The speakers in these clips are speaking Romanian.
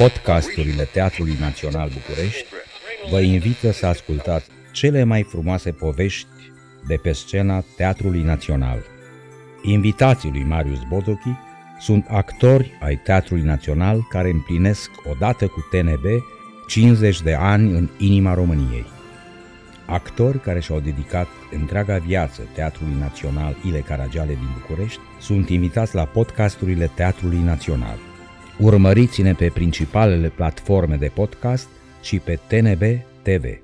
Podcasturile Teatrului Național București vă invită să ascultați cele mai frumoase povești de pe scena Teatrului Național. Invitații lui Marius Bodochi sunt actori ai Teatrului Național care împlinesc odată cu TNB 50 de ani în inima României. Actori care și-au dedicat întreaga viață Teatrului Național Ile Caragiale din București sunt invitați la podcasturile Teatrului Național. Urmăriți-ne pe principalele platforme de podcast și pe TNB TV.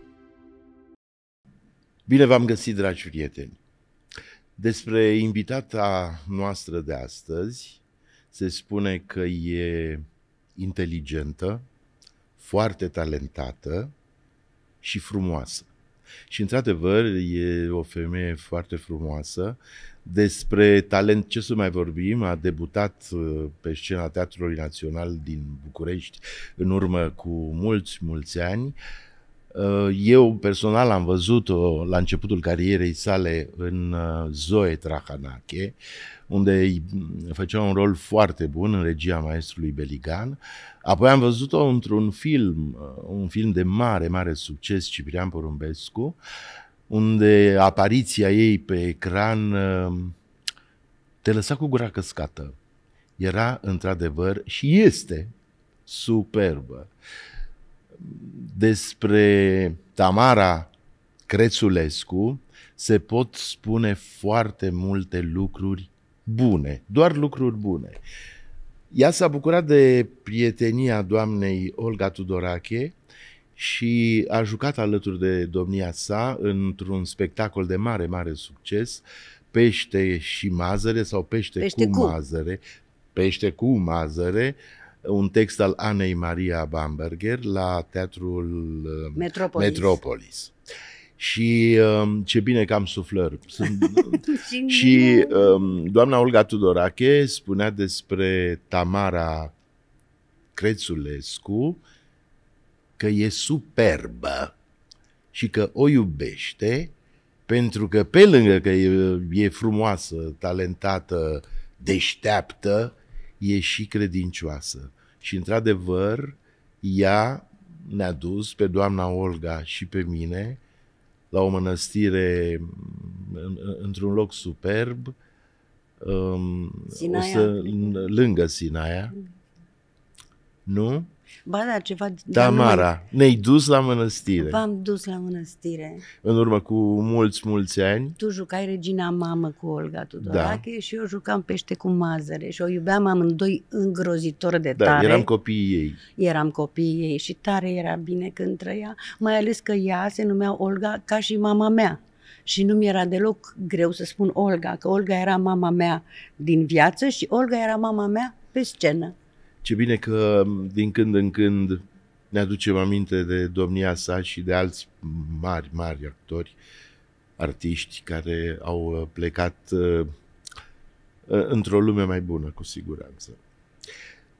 Bine v-am găsit, dragi prieteni! Despre invitata noastră de astăzi se spune că e inteligentă, foarte talentată și frumoasă. Și într-adevăr e o femeie foarte frumoasă, despre talent, ce să mai vorbim, a debutat uh, pe scena Teatrului Național din București în urmă cu mulți, mulți ani. Uh, eu personal am văzut-o la începutul carierei sale în uh, Zoe Trahanache, unde făcea un rol foarte bun în regia maestrului Beligan. Apoi am văzut-o într-un film, un film de mare, mare succes, Ciprian Porumbescu, unde apariția ei pe ecran uh, te lăsa cu gura căscată. Era într-adevăr și este superbă. Despre Tamara Crețulescu se pot spune foarte multe lucruri bune, doar lucruri bune. Ea s-a bucurat de prietenia doamnei Olga Tudorache, și a jucat alături de domnia sa într-un spectacol de mare, mare succes, Pește și mazăre sau Pește, pește cu, cu mazăre, Pește cu mazăre, un text al Anei Maria Bamberger la Teatrul uh, Metropolis. Metropolis. Și um, ce bine că am suflări. Sunt, și um, doamna Olga Tudorache spunea despre Tamara Crețulescu, că e superbă și că o iubește pentru că pe lângă că e, e frumoasă, talentată, deșteaptă, e și credincioasă. Și într-adevăr, ea ne-a dus pe doamna Olga și pe mine la o mănăstire într-un loc superb, um, Sinaia. O să, lângă Sinaia, nu? Ba da, ceva... Da, Tamara, nu... ne-ai dus la mănăstire. V-am dus la mănăstire. În urmă cu mulți, mulți ani. Tu jucai Regina Mamă cu Olga Tudorache da. și eu jucam Pește cu Mazăre și o iubeam amândoi îngrozitor de da, tare. eram copiii ei. Eram copiii ei și tare era bine când trăia, mai ales că ea se numea Olga ca și mama mea și nu mi-era deloc greu să spun Olga, că Olga era mama mea din viață și Olga era mama mea pe scenă. Ce bine că din când în când ne aducem aminte de domnia sa și de alți mari, mari actori, artiști care au uh, plecat uh, într-o lume mai bună, cu siguranță.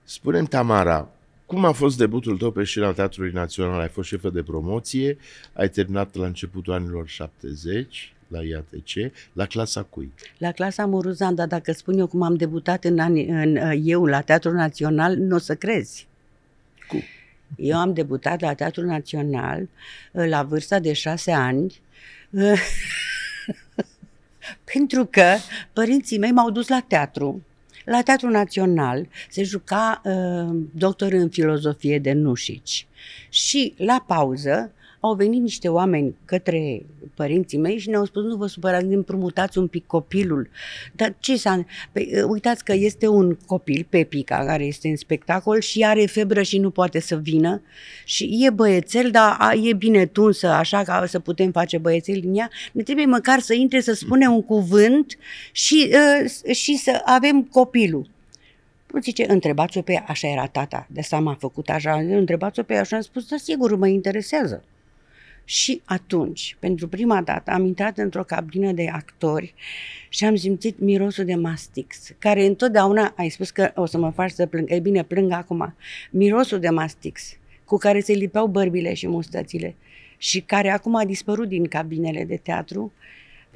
Spunem, Tamara, cum a fost debutul tău pe scena Teatrului Național? Ai fost șefă de promoție, ai terminat la începutul anilor 70, la IATC, la clasa cui? La clasa Muruzan, dar dacă spun eu cum am debutat în, anii, în uh, eu la Teatrul Național, nu o să crezi. cu Eu am debutat la Teatrul Național uh, la vârsta de șase ani uh, pentru că părinții mei m-au dus la teatru. La Teatrul Național se juca uh, doctor în filozofie de Nușici și la pauză uh, au venit niște oameni către părinții mei și ne-au spus nu vă supărați, ne împrumutați un pic copilul. Dar ce s-a... Păi, ă, uitați că este un copil, Pepica, care este în spectacol și are febră și nu poate să vină și e băiețel, dar e bine tunsă, așa ca să putem face băiețel din ea. Ne trebuie măcar să intre să spune un cuvânt și, ă, și să avem copilul. Nu zice, întrebați-o pe ea, așa era tata, de asta m-a făcut așa, întrebați-o pe ea, așa am spus, da, sigur, mă interesează. Și atunci, pentru prima dată, am intrat într-o cabină de actori și am simțit mirosul de mastix, care întotdeauna ai spus că o să mă faci să plâng. Ei bine, plâng acum. Mirosul de mastix cu care se lipeau bărbile și mustățile și care acum a dispărut din cabinele de teatru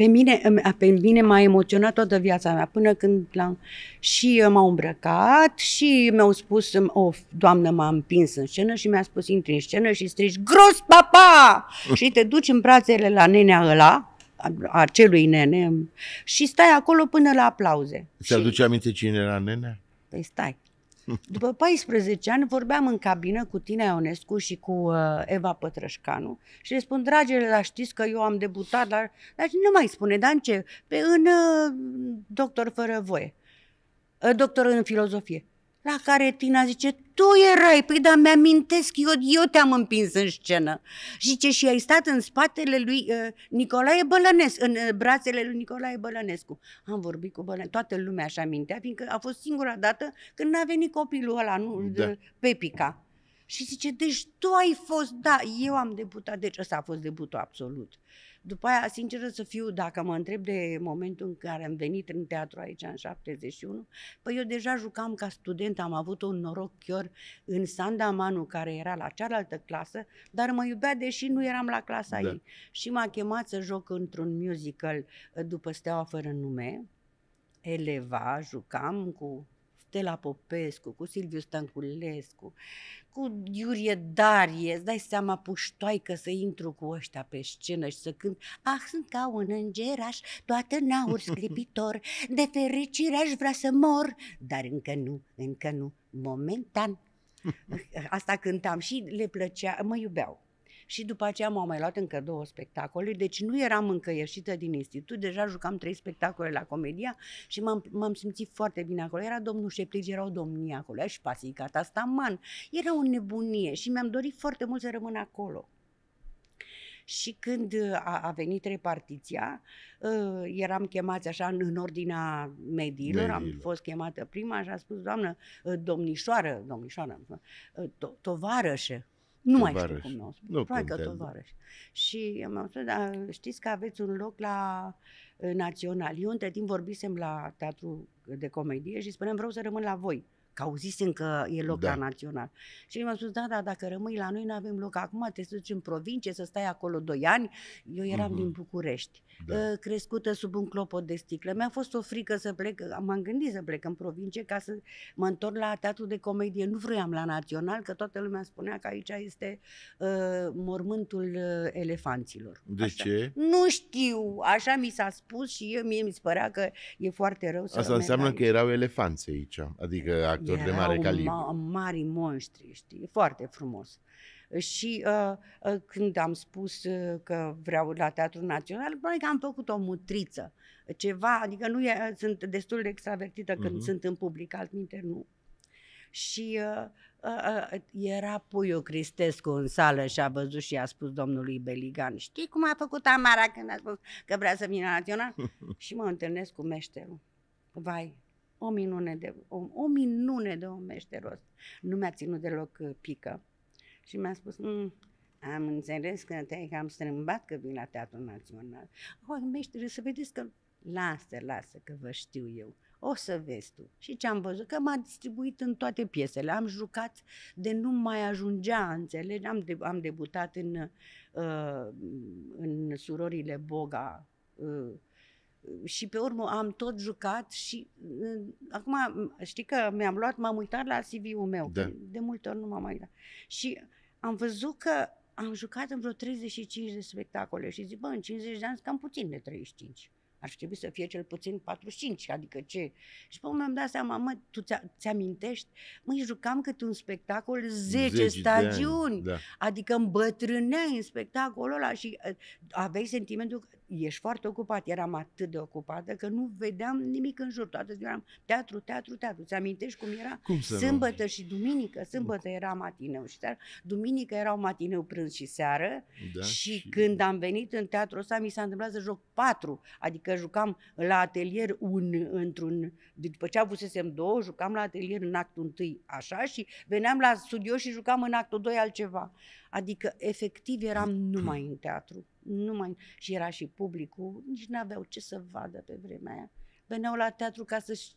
pe mine, pe mine m-a emoționat toată viața mea, până când l-am... Și uh, m-au îmbrăcat și mi-au spus, o doamnă m-a împins în scenă și mi-a spus, intri în scenă și strigi, gros papa! și te duci în brațele la nenea ăla, acelui nene, și stai acolo până la aplauze. Ți-aduce și... aminte cine era nenea? Păi stai. După 14 ani vorbeam în cabină cu tine Ionescu și cu uh, Eva Pătrășcanu și le spun, dragele, dar știți că eu am debutat, dar, dar nu mai spune, dar în ce? Pe, în uh, doctor fără voie, uh, doctor în filozofie. La care Tina zice, tu erai, păi da, mi-amintesc, eu, eu te-am împins în scenă. Și ce și ai stat în spatele lui uh, Nicolae Bălănescu, în uh, brațele lui Nicolae Bălănescu. Am vorbit cu Bălănescu, toată lumea așa mintea, fiindcă a fost singura dată când n-a venit copilul ăla, nu, da. Uh, Pepica. Și zice, deci tu ai fost, da, eu am debutat, deci ăsta a fost debutul absolut. După aia, sinceră să fiu, dacă mă întreb de momentul în care am venit în teatru aici în 71, păi eu deja jucam ca student, am avut un noroc chiar în Sandamanu, care era la cealaltă clasă, dar mă iubea deși nu eram la clasa da. ei. Și m-a chemat să joc într-un musical după Steaua fără nume, eleva, jucam cu Stella Popescu, cu Silviu Stanculescu, cu Iurie Darie, îți dai seama puștoaică să intru cu ăștia pe scenă și să cânt Ah, sunt ca un îngeraș, toată nauri sclipitor, de fericire aș vrea să mor, dar încă nu, încă nu, momentan. Asta cântam și le plăcea, mă iubeau și după aceea m-au mai luat încă două spectacole, deci nu eram încă ieșită din institut, deja jucam trei spectacole la comedia și m-am, m-am simțit foarte bine acolo. Era domnul Șeplig, era o domnie acolo, și pasica ta staman, era o nebunie și mi-am dorit foarte mult să rămân acolo. Și când a, a venit repartiția, uh, eram chemați așa în, în ordinea mediilor, am fost chemată prima și a spus, doamnă, ă, domnișoară, domnișoară, uh, to- tovarășă, nu mai știu cum mi Nu Probabil că tovarăș. Și am spus, da, știți că aveți un loc la eh, Național. Eu între timp vorbisem la Teatru de Comedie și spuneam, vreau să rămân la voi că auzisem că e loc da. la național. Și mi-a spus, da, da, dacă rămâi la noi, nu avem loc. Acum te duci în provincie, să stai acolo doi ani. Eu eram mm-hmm. din mhm. București, da. Ă, crescută sub un clopot de sticlă. Mi-a fost o frică să plec, m-am gândit să plec în provincie ca să mă întorc la teatru de comedie. Nu vroiam la național, că toată lumea spunea că aici este uh, mormântul ă, elefanților. De Asta. ce? Nu știu, așa mi s-a spus și eu, mie mi se părea că e foarte rău să Asta înseamnă aici. că erau elefanți aici, adică actori de mare calibru. Ma- mari monștri, știi, foarte frumos. Și uh, uh, când am spus uh, că vreau la Teatrul Național, probabil că am făcut o mutriță, ceva, adică nu e, sunt destul de extravertită când uh-huh. sunt în public, altminte nu. Și uh, uh, uh, era Puiu Cristescu în sală și a văzut și a spus domnului Beligan, știi cum a făcut Amara când a spus că vrea să vină național? și mă întâlnesc cu meșterul. Vai, o minune de om, o minune de om meșteros. Nu mi-a ținut deloc uh, pică. Și mi-a spus, mm, am înțeles că te-ai cam strâmbat că vin la Teatrul Național. O, trebuie să vedeți că lasă, lasă, că vă știu eu. O să vezi tu. Și ce am văzut? Că m-a distribuit în toate piesele. Am jucat de nu mai ajungea, înțelegi? Am, de, am debutat în, uh, în Surorile Boga, uh, și pe urmă am tot jucat și uh, acum știi că mi-am luat, m-am uitat la CV-ul meu, da. de multe ori nu m-am uitat. Și am văzut că am jucat în vreo 35 de spectacole și zic, bă, în 50 de ani cam puțin de 35. Ar fi trebui să fie cel puțin 45, adică ce? Și pe mi-am dat seama, mă, tu ți-amintești? Măi, jucam câte un spectacol 10, Zeci stagiuni, ani, da. adică îmbătrâneai în spectacolul ăla și uh, aveai sentimentul că ești foarte ocupat, eram atât de ocupată că nu vedeam nimic în jur, toată ziua eram teatru, teatru, teatru. Ți amintești cum era? Cum sâmbătă și duminică, sâmbătă era matineu și seara, duminică erau matineu prânz și seară da, și, și când am venit în teatru ăsta mi s-a întâmplat să joc patru, adică jucam la atelier un, într-un, deci după ce avusesem două, jucam la atelier în actul întâi așa și veneam la studio și jucam în actul doi altceva. Adică, efectiv, eram numai în teatru. Numai... Și era și publicul, nici n-aveau ce să vadă pe vremea aia. Veneau la teatru ca să-și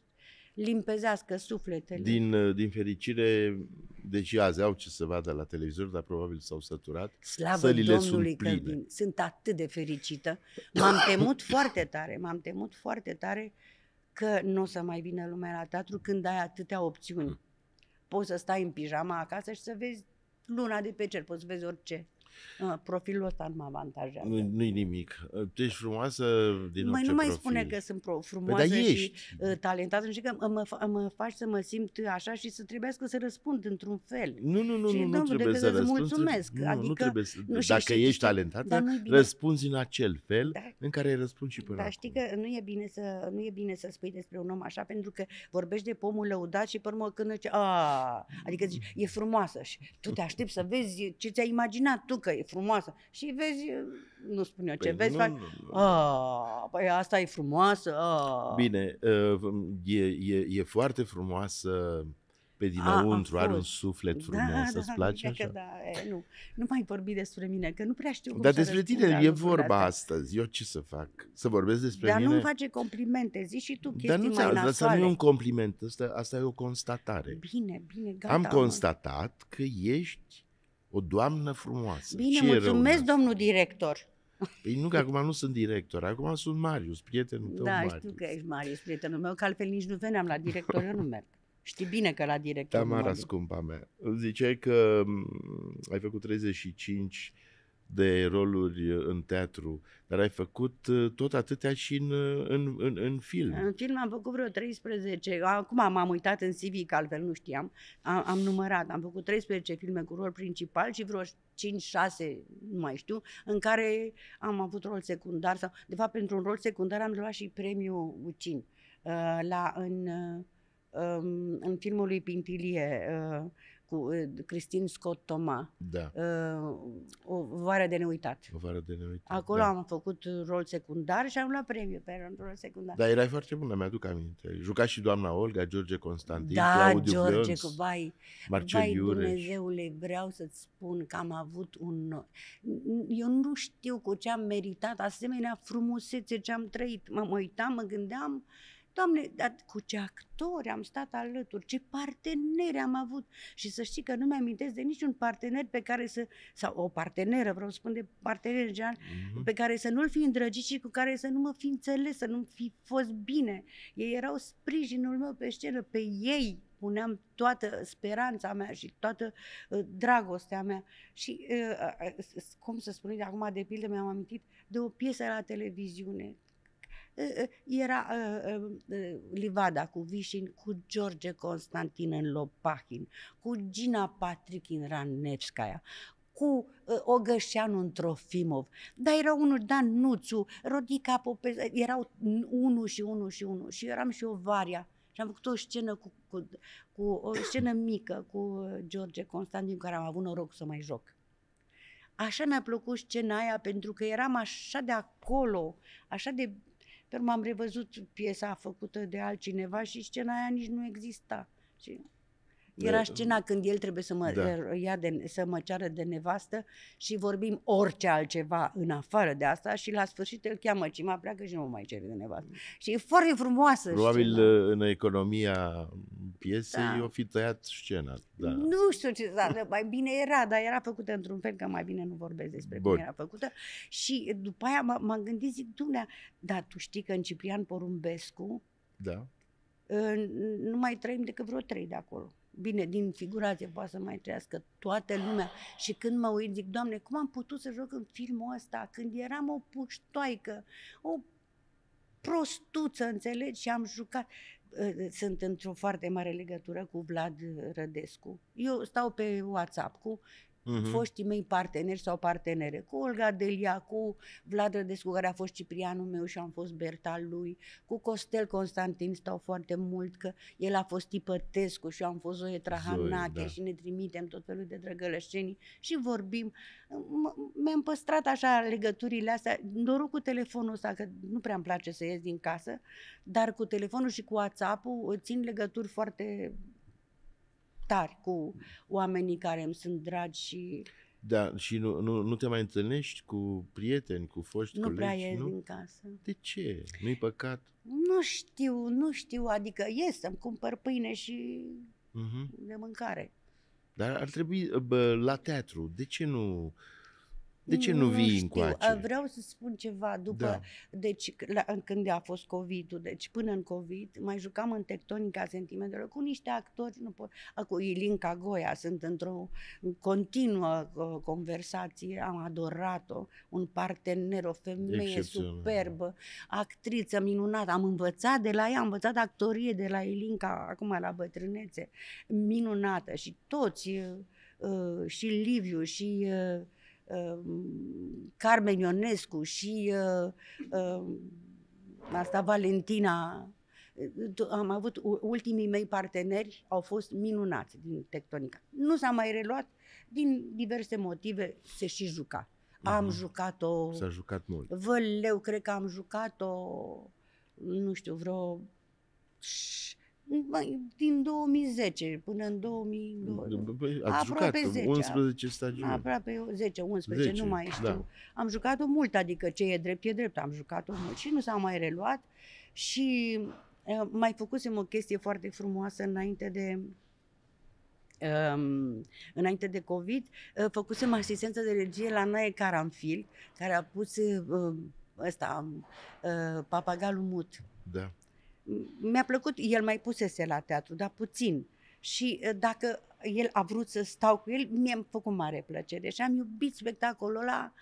limpezească sufletele. Din, uh, din fericire, deși azi au ce să vadă la televizor, dar probabil s-au săturat. Slavă Sălile Domnului sunt pline. că sunt atât de fericită. M-am temut foarte tare, m-am temut foarte tare că nu o să mai vină lumea la teatru când ai atâtea opțiuni. Mm. Poți să stai în pijama acasă și să vezi luna de pe cer, poți vezi orice. Profilul ăsta nu mă avantajează. Nu, nu-i nimic. Tu ă, ești deci frumoasă din Mai nu mai profil. spune că sunt frumoasă da, și ă, talentată. Nu știu că mă, mă faci să mă simt așa și să trebuie să răspund într-un fel. Nu, nu, nu, și, nu, nu, nu trebuie să răspund. Mulțumesc. Nu, adică, nu trebuie să, nu, dacă știi, ești talentată, răspunzi în acel fel da. în care răspund și până Dar știi că nu e, bine să, nu e bine să spui despre un om așa, pentru că vorbești de pomul lăudat și până când zici, adică zici, e frumoasă și tu te aștepți să vezi ce ți-ai imaginat tu că e frumoasă. Și vezi, nu spun eu ce, păi, vezi, nu, faci, A, păi asta e frumoasă. A. Bine, ă, e, e, e foarte frumoasă pe dinăuntru, A, a are un suflet da, frumos, da, da, îți place așa? Că da, e, nu, nu mai vorbi despre mine, că nu prea știu cum Dar despre tine e vorba astea. astăzi, eu ce să fac? Să vorbesc despre Dar mine? Dar nu-mi face complimente, zi și tu chestii Dar nu, mai nasoare. Asta nu e un compliment, asta, asta e o constatare. Bine, bine, gata. Am constatat mă. că ești o doamnă frumoasă. Bine, Ce mulțumesc, domnul director. Păi nu, că acum nu sunt director, acum sunt Marius, prietenul tău. Da, Marius. știu că ești Marius, prietenul meu, că altfel nici nu veneam la director, eu nu merg. Știi bine că la director Tamara, nu scumpa mea, ziceai că mm, ai făcut 35 de roluri în teatru, dar ai făcut uh, tot atâtea și în, uh, în, în, în film. În film am făcut vreo 13. Acum m-am uitat în CV, că altfel nu știam. Am, am numărat. Am făcut 13 filme cu rol principal și vreo 5-6, nu mai știu, în care am avut rol secundar. sau De fapt, pentru un rol secundar am luat și premiul Ucin uh, la, în, um, în filmul lui Pintilie cu uh, Cristin Scott Toma. Da. Uh, o vară de neuitat. O vară de neuitat. Acolo da. am făcut rol secundar și am luat premiu pe rol secundar. Dar erai foarte bună, mi-aduc aminte. Juca și doamna Olga, George Constantin, da, Claudiu George, Gleons, vai, Marcel vai Iureș. Dumnezeule, vreau să-ți spun că am avut un... Eu nu știu cu ce am meritat asemenea frumusețe ce am trăit. Mă, mă uitam, mă gândeam, uh, Doamne, dar cu ce actori am stat alături, ce parteneri am avut. Și să știi că nu mi amintesc de niciun partener pe care să, sau o parteneră, vreau să spun de partener în general, mm-hmm. pe care să nu-l fi îndrăgit și cu care să nu mă fi înțeles, să nu fi fost bine. Ei erau sprijinul meu pe scenă, pe ei puneam toată speranța mea și toată uh, dragostea mea. Și, uh, uh, uh cum să spun, de acum, de pildă, mi-am amintit de o piesă la televiziune era Livada cu Vișin, cu George Constantin în Lopahin, cu Gina Patrick în Ranevskaya, cu uh, Ogășeanu în Trofimov, dar era unul Dan Nuțu, Rodica Popescu, erau unul și unul și unul și eram și o varia. Și am făcut o scenă cu, cu, cu o scenă mică cu George Constantin, care am avut noroc să mai joc. Așa mi-a plăcut scena aia pentru că eram așa de acolo, așa de pe m am revăzut piesa făcută de altcineva și scena aia nici nu exista. Și era scena când el trebuie să mă, da. ia de, să mă ceară de nevastă și vorbim orice altceva în afară de asta și la sfârșit îl cheamă mă pleacă și nu mai cere de nevastă. Mm. Și e foarte frumoasă Probabil scena. Uh, în economia piesei da. o fi tăiat scena. Da. Nu știu ce s-a da, da, mai bine era, dar era făcută într-un fel că mai bine nu vorbesc despre Bun. cum era făcută. Și după aia m-am gândit, zic, Dumnea, dar tu știi că în Ciprian Porumbescu da. nu mai trăim decât vreo trei de acolo bine, din figurație poate să mai trăiască toată lumea. Și când mă uit, zic, Doamne, cum am putut să joc în filmul ăsta? Când eram o puștoaică, o prostuță, înțelegi? Și am jucat. Ă, sunt într-o foarte mare legătură cu Vlad Rădescu. Eu stau pe WhatsApp cu uh-huh. foștii mei parteneri sau partenere, cu Olga Delia, cu Vlad Rădescu, care a fost Ciprianul meu și am fost Berta lui, cu Costel Constantin stau foarte mult, că el a fost Tipătescu și eu am fost Zoe Trahanache Zoe, da. și ne trimitem tot felul de drăgălășenii și vorbim. Mi-am păstrat așa legăturile astea, doar cu telefonul ăsta, că nu prea îmi place să ies din casă, dar cu telefonul și cu WhatsApp-ul țin legături foarte tari cu oamenii care îmi sunt dragi și... Da, și nu, nu, nu te mai întâlnești cu prieteni, cu foști nu colegi? Prea nu prea din casă. De ce? Nu-i păcat? Nu știu, nu știu, adică ies să-mi cumpăr pâine și uh-huh. de mâncare. Dar ar trebui bă, la teatru, de ce nu... Uh, de ce nu vii în încoace? Vreau să spun ceva după, da. deci la, când a fost covid deci până în COVID, mai jucam în tectonica sentimentelor cu niște actori, nu pot, cu Ilinca Goia, sunt într-o continuă uh, conversație, am adorat-o, un partener, o femeie superbă, actriță minunată, am învățat de la ea, am învățat actorie de la Ilinca, acum la bătrânețe, minunată și toți, uh, uh, și Liviu, și... Uh, Um, Carmen Ionescu și uh, um, asta Valentina am avut ultimii mei parteneri au fost minunați din tectonica. Nu s-a mai reluat din diverse motive se și juca. mm Am jucat-o. S-a jucat mult. leu, cred că am jucat-o, nu știu, vreo din 2010 până în 2020. Ați aproape jucat 10, 11 stagiuni. Aproape 10, 11, 10, nu mai da. știu. Da. Am jucat-o mult, adică ce e drept e drept, am jucat-o mult și nu s-a mai reluat și uh, mai făcusem o chestie foarte frumoasă înainte de Um, înainte de COVID, uh, făcusem asistență de regie la Nae Caranfil, care a pus uh, ăsta, uh, papagalul mut. Da mi-a plăcut, el mai pusese la teatru, dar puțin. Și ă, dacă el a vrut să stau cu el, mi-a făcut mare plăcere și am iubit spectacolul ăla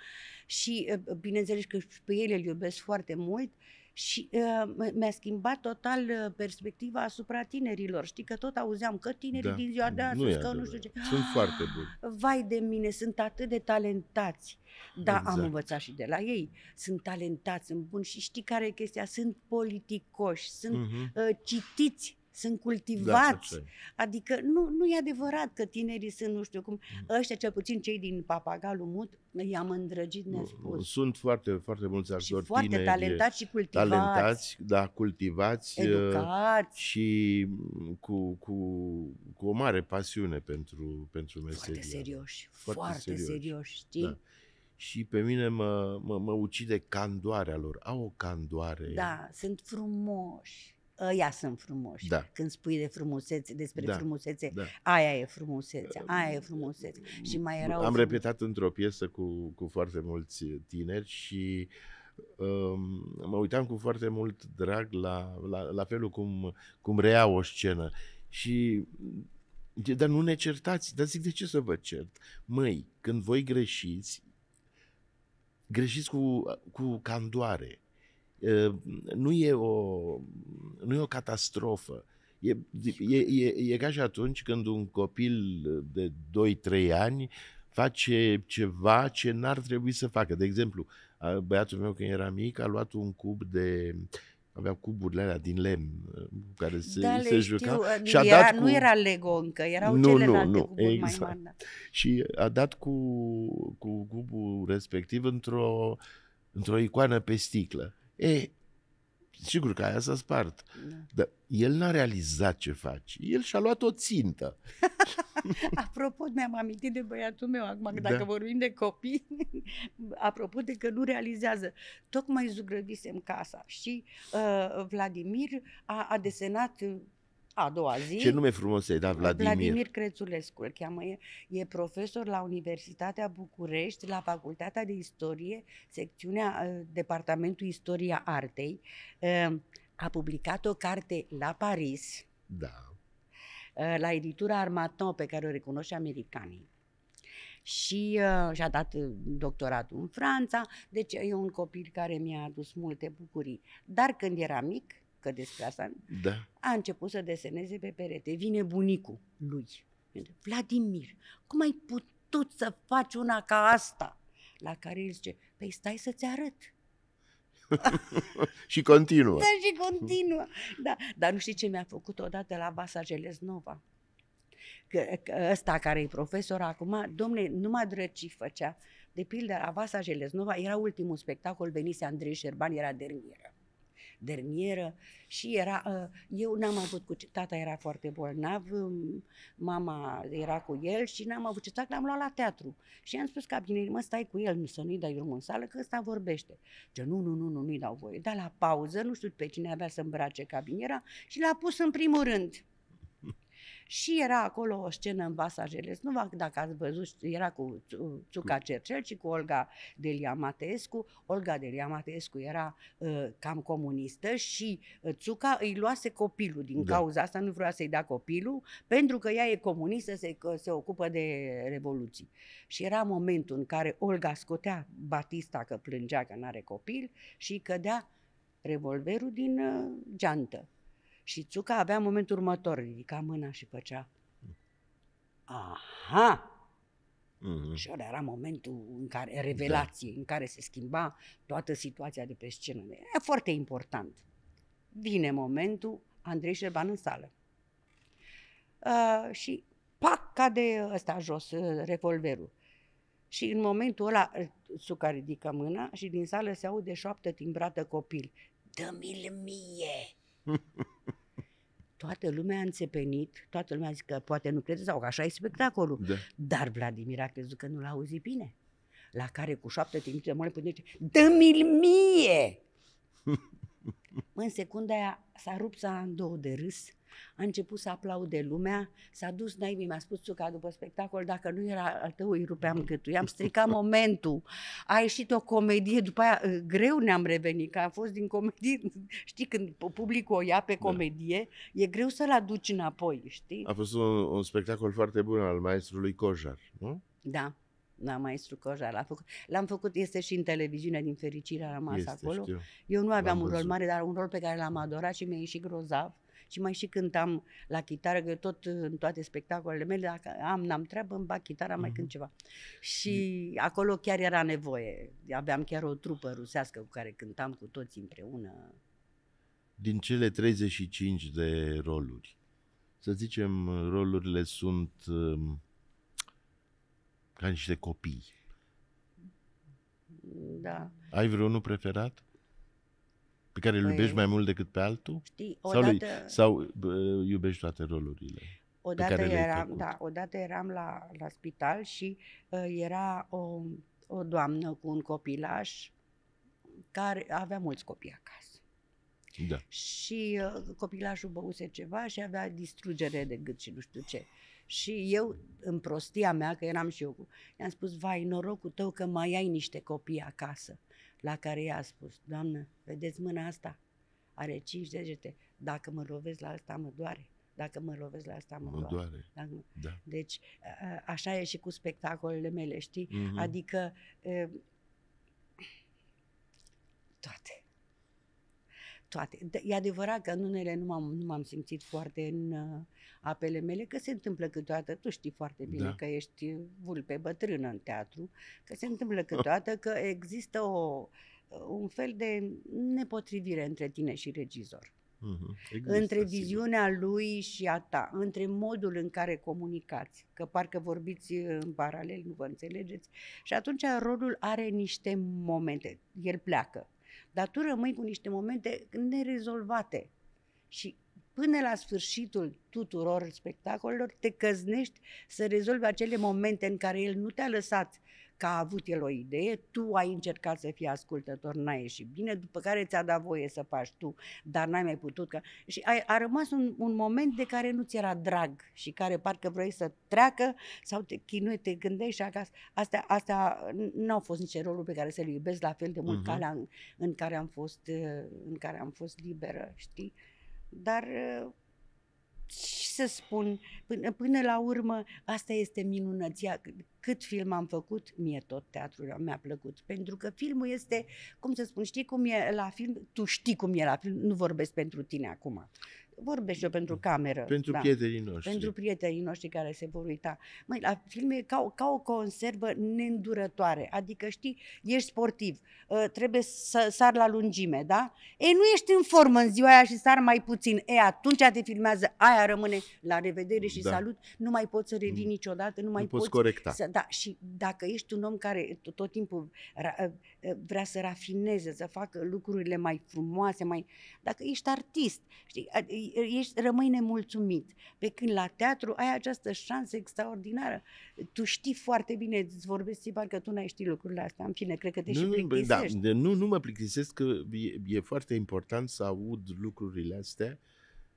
și ă, bineînțeles că pe el îl iubesc foarte mult și uh, mi-a schimbat total uh, perspectiva asupra tinerilor. Știi că tot auzeam că tinerii da. din ziua de azi, că nu știu ce. Sunt foarte buni. Vai de mine, sunt atât de talentați. Da, exact. am învățat și de la ei. Sunt talentați, sunt buni și știi care e chestia? Sunt politicoși, sunt uh-huh. uh, citiți sunt da, cultivați. Da, adică nu, nu e adevărat că tinerii sunt, nu știu cum, mm. ăștia cel puțin cei din Papagalul Mut, i-am îndrăgit nespus. Sunt foarte, foarte mulți actori și foarte tineri, talentați și cultivați. Talentați, da, cultivați. Uh, Educați. Și mm, cu, cu, cu o mare pasiune pentru, pentru meseria. Foarte serioși, foarte, foarte serioși, serioși da. știi? Da și pe mine mă, mă, mă ucide candoarea lor. Au o candoare. Da, sunt frumoși ăia sunt frumoși. Da. Când spui de frumusețe, despre da. frumusețe, da. aia e frumusețe, aia e frumusețe. Și mai erau... Am repetat într-o piesă cu, cu foarte mulți tineri și um, mă uitam cu foarte mult drag la, la, la felul cum, cum rea o scenă. Și dar nu ne certați, dar zic de ce să vă cert? Măi, când voi greșiți, greșiți cu, cu candoare, Ehm, nu e o, nu e o catastrofă. E, e, e, e ca și atunci când un copil de 2-3 ani face ceva ce n-ar trebui să facă. De exemplu, băiatul meu când era mic a luat un cub de aveam cuburile alea din lemn cu uh, care se, da, se jucau. Uh, și a era, dat cu... Nu era Lego încă, erau nu, celelalte nu, nu, cuburi exact. mai mari. Exact. Da. Și a dat cu, cu cubul respectiv într-o, într-o icoană pe sticlă. E, sigur că aia s-a spart. Da. Dar el n-a realizat ce faci. El și-a luat o țintă. apropo, mi-am amintit de băiatul meu acum, da. dacă vorbim de copii, apropo de că nu realizează. Tocmai zugrăvisem casa și uh, Vladimir a, a desenat a doua zi... Ce nume frumos e, da, Vladimir. Vladimir Crețulescu, îl cheamă, e, e profesor la Universitatea București, la Facultatea de Istorie, secțiunea, ă, Departamentul Istoria Artei. Ă, a publicat o carte la Paris, da. Ă, la editura Armaton, pe care o recunoște americanii și uh, și-a dat doctoratul în Franța, deci e un copil care mi-a adus multe bucurii. Dar când era mic, că despre asta, da. a început să deseneze pe perete. Vine bunicul lui. Vladimir, cum ai putut să faci una ca asta? La care el zice, păi stai să-ți arăt. și continuă. Da, și continuă. Da. Dar nu știi ce mi-a făcut odată la Vasa Geleznova? Că, că ăsta care e profesor acum, domne, numai drăci făcea. De pildă, la Vasa Geleznova era ultimul spectacol, venise Andrei Șerban, era dernieră dernieră și era, ă, eu n-am avut cu tata era foarte bolnav, mama era cu el și n-am avut ce l-am luat la teatru. Și am spus bine, mă, stai cu el, nu să nu-i dai drumul în sală, că ăsta vorbește. Ce nu, nu, nu, nu, nu-i dau voie. Dar la pauză, nu știu pe cine avea să îmbrace cabiniera și l-a pus în primul rând și era acolo o scenă în Basajeles. Nu dacă ați văzut, era cu uh, Țuca mm. Cercel, și cu Olga Delia Mateescu. Olga Delia Mateescu era uh, cam comunistă și uh, Țuca îi luase copilul din da. cauza asta, nu vrea să-i dea copilul, pentru că ea e comunistă, se, se ocupă de revoluții. Și era momentul în care Olga scotea Batista că plângea că nu are copil și cădea revolverul din uh, geantă. Și Țuca avea în momentul următor, ridica mâna și făcea Aha! Mm-hmm. Și ăla era momentul în care, revelație, da. în care se schimba toată situația de pe scenă. E foarte important. Vine momentul Andrei Șerban în sală. Uh, și pac, cade ăsta jos, ă, revolverul. Și în momentul ăla, Suca ă, ridică mâna și din sală se aude șoaptă timbrată copil. Dă-mi-l mie! Toată lumea a înțepenit, toată lumea a zis că poate nu crede sau că așa e spectacolul. Da. Dar Vladimir a crezut că nu l-a auzit bine. La care cu șapte trimite mole până zice, dă mi mie! în secunda aia s-a rupt sala în două de râs, a început să aplaude lumea, s-a dus naibii, mi-a spus că după spectacol, dacă nu era al tău, îi rupeam gâtul, i-am stricat momentul. A ieșit o comedie, după aia uh, greu ne-am revenit, că a fost din comedie, știi, când publicul o ia pe da. comedie, da. e greu să-l aduci înapoi, știi? A fost un, un spectacol foarte bun al maestrului Cojar, nu? Da, da la maestru Coja, L-am făcut, l-am făcut, este și în televiziune, din fericire a rămas este, acolo. Știu. Eu nu aveam l-am un rol văzut. mare, dar un rol pe care l-am adorat și mi-a ieșit grozav și mai și cântam la chitară, că tot uh, în toate spectacolele mele, dacă am, n-am treabă, îmi bag chitara, mm-hmm. mai când mhm. ceva. Și acolo chiar era nevoie. Aveam chiar o trupă rusească cu care cântam cu toți împreună. Din cele 35 de roluri, să zicem, rolurile sunt um, ca niște copii. Da. Ai vreunul preferat? care îl păi, iubești mai mult decât pe altul? Știi, odată... Sau, lui, sau uh, iubești toate rolurile? Odată, pe care eram, da, odată eram la, la spital și uh, era o, o doamnă cu un copilaș care avea mulți copii acasă. Da. Și uh, copilașul băuse ceva și avea distrugere de gât și nu știu ce. Și eu, în prostia mea, că eram și eu, i-am spus, vai, norocul tău că mai ai niște copii acasă la care i-a spus, Doamnă, vedeți mâna asta? Are cinci degete. Dacă mă lovesc la asta, mă doare. Dacă mă lovesc la asta, mă, mă doare. doare. Dacă mă... Da. Deci, așa e și cu spectacolele mele, știi? Mm-hmm. Adică, toate toate. E adevărat că în unele nu m-am, nu m-am simțit foarte în uh, apele mele, că se întâmplă câteodată, tu știi foarte bine da. că ești vulpe bătrână în teatru, că se întâmplă câteodată că există o, un fel de nepotrivire între tine și regizor. Uh-huh. Există, între viziunea sigur. lui și a ta, între modul în care comunicați, că parcă vorbiți uh, în paralel, nu vă înțelegeți. Și atunci rolul are niște momente. El pleacă dar tu rămâi cu niște momente nerezolvate. Și până la sfârșitul tuturor spectacolelor te căznești să rezolvi acele momente în care el nu te-a lăsat că a avut el o idee, tu ai încercat să fii ascultător, n-a ieșit bine, după care ți-a dat voie să faci tu, dar n-ai mai putut. Că... Și a, a rămas un, un moment de care nu ți era drag și care parcă vrei să treacă sau te chinui, te gândești și acasă. Astea, astea nu au fost nici roluri pe care să l iubesc la fel de mult uh-huh. ca mhm. la, în, în, care am fost, în care am fost liberă, știi? Dar să spun, până, până la urmă, asta este minunăția. Cât film am făcut, mie tot teatrul mi-a plăcut. Pentru că filmul este, cum să spun, știi cum e la film? Tu știi cum e la film, nu vorbesc pentru tine acum. Vorbește pentru cameră. Pentru da. prietenii noștri. Pentru prietenii noștri care se vor uita. Măi, la filme ca, ca o conservă neîndurătoare. Adică, știi, ești sportiv, ă, trebuie să sar la lungime, da? E, nu ești în formă în ziua aia și sar mai puțin. E, atunci te filmează, aia rămâne la revedere și da. salut. Nu mai poți să revii mm. niciodată, nu mai nu poți, poți corecta. Să, da, și dacă ești un om care tot timpul ra, ă, ă, vrea să rafineze, să facă lucrurile mai frumoase, mai... Dacă ești artist, știi, ești, rămâi nemulțumit. Pe când la teatru ai această șansă extraordinară. Tu știi foarte bine, îți vorbesc, Sibar, că tu n-ai ști lucrurile astea. În fine, cred că te nu, și da, plictisești. Da, nu, nu mă plictisesc, că e, e foarte important să aud lucrurile astea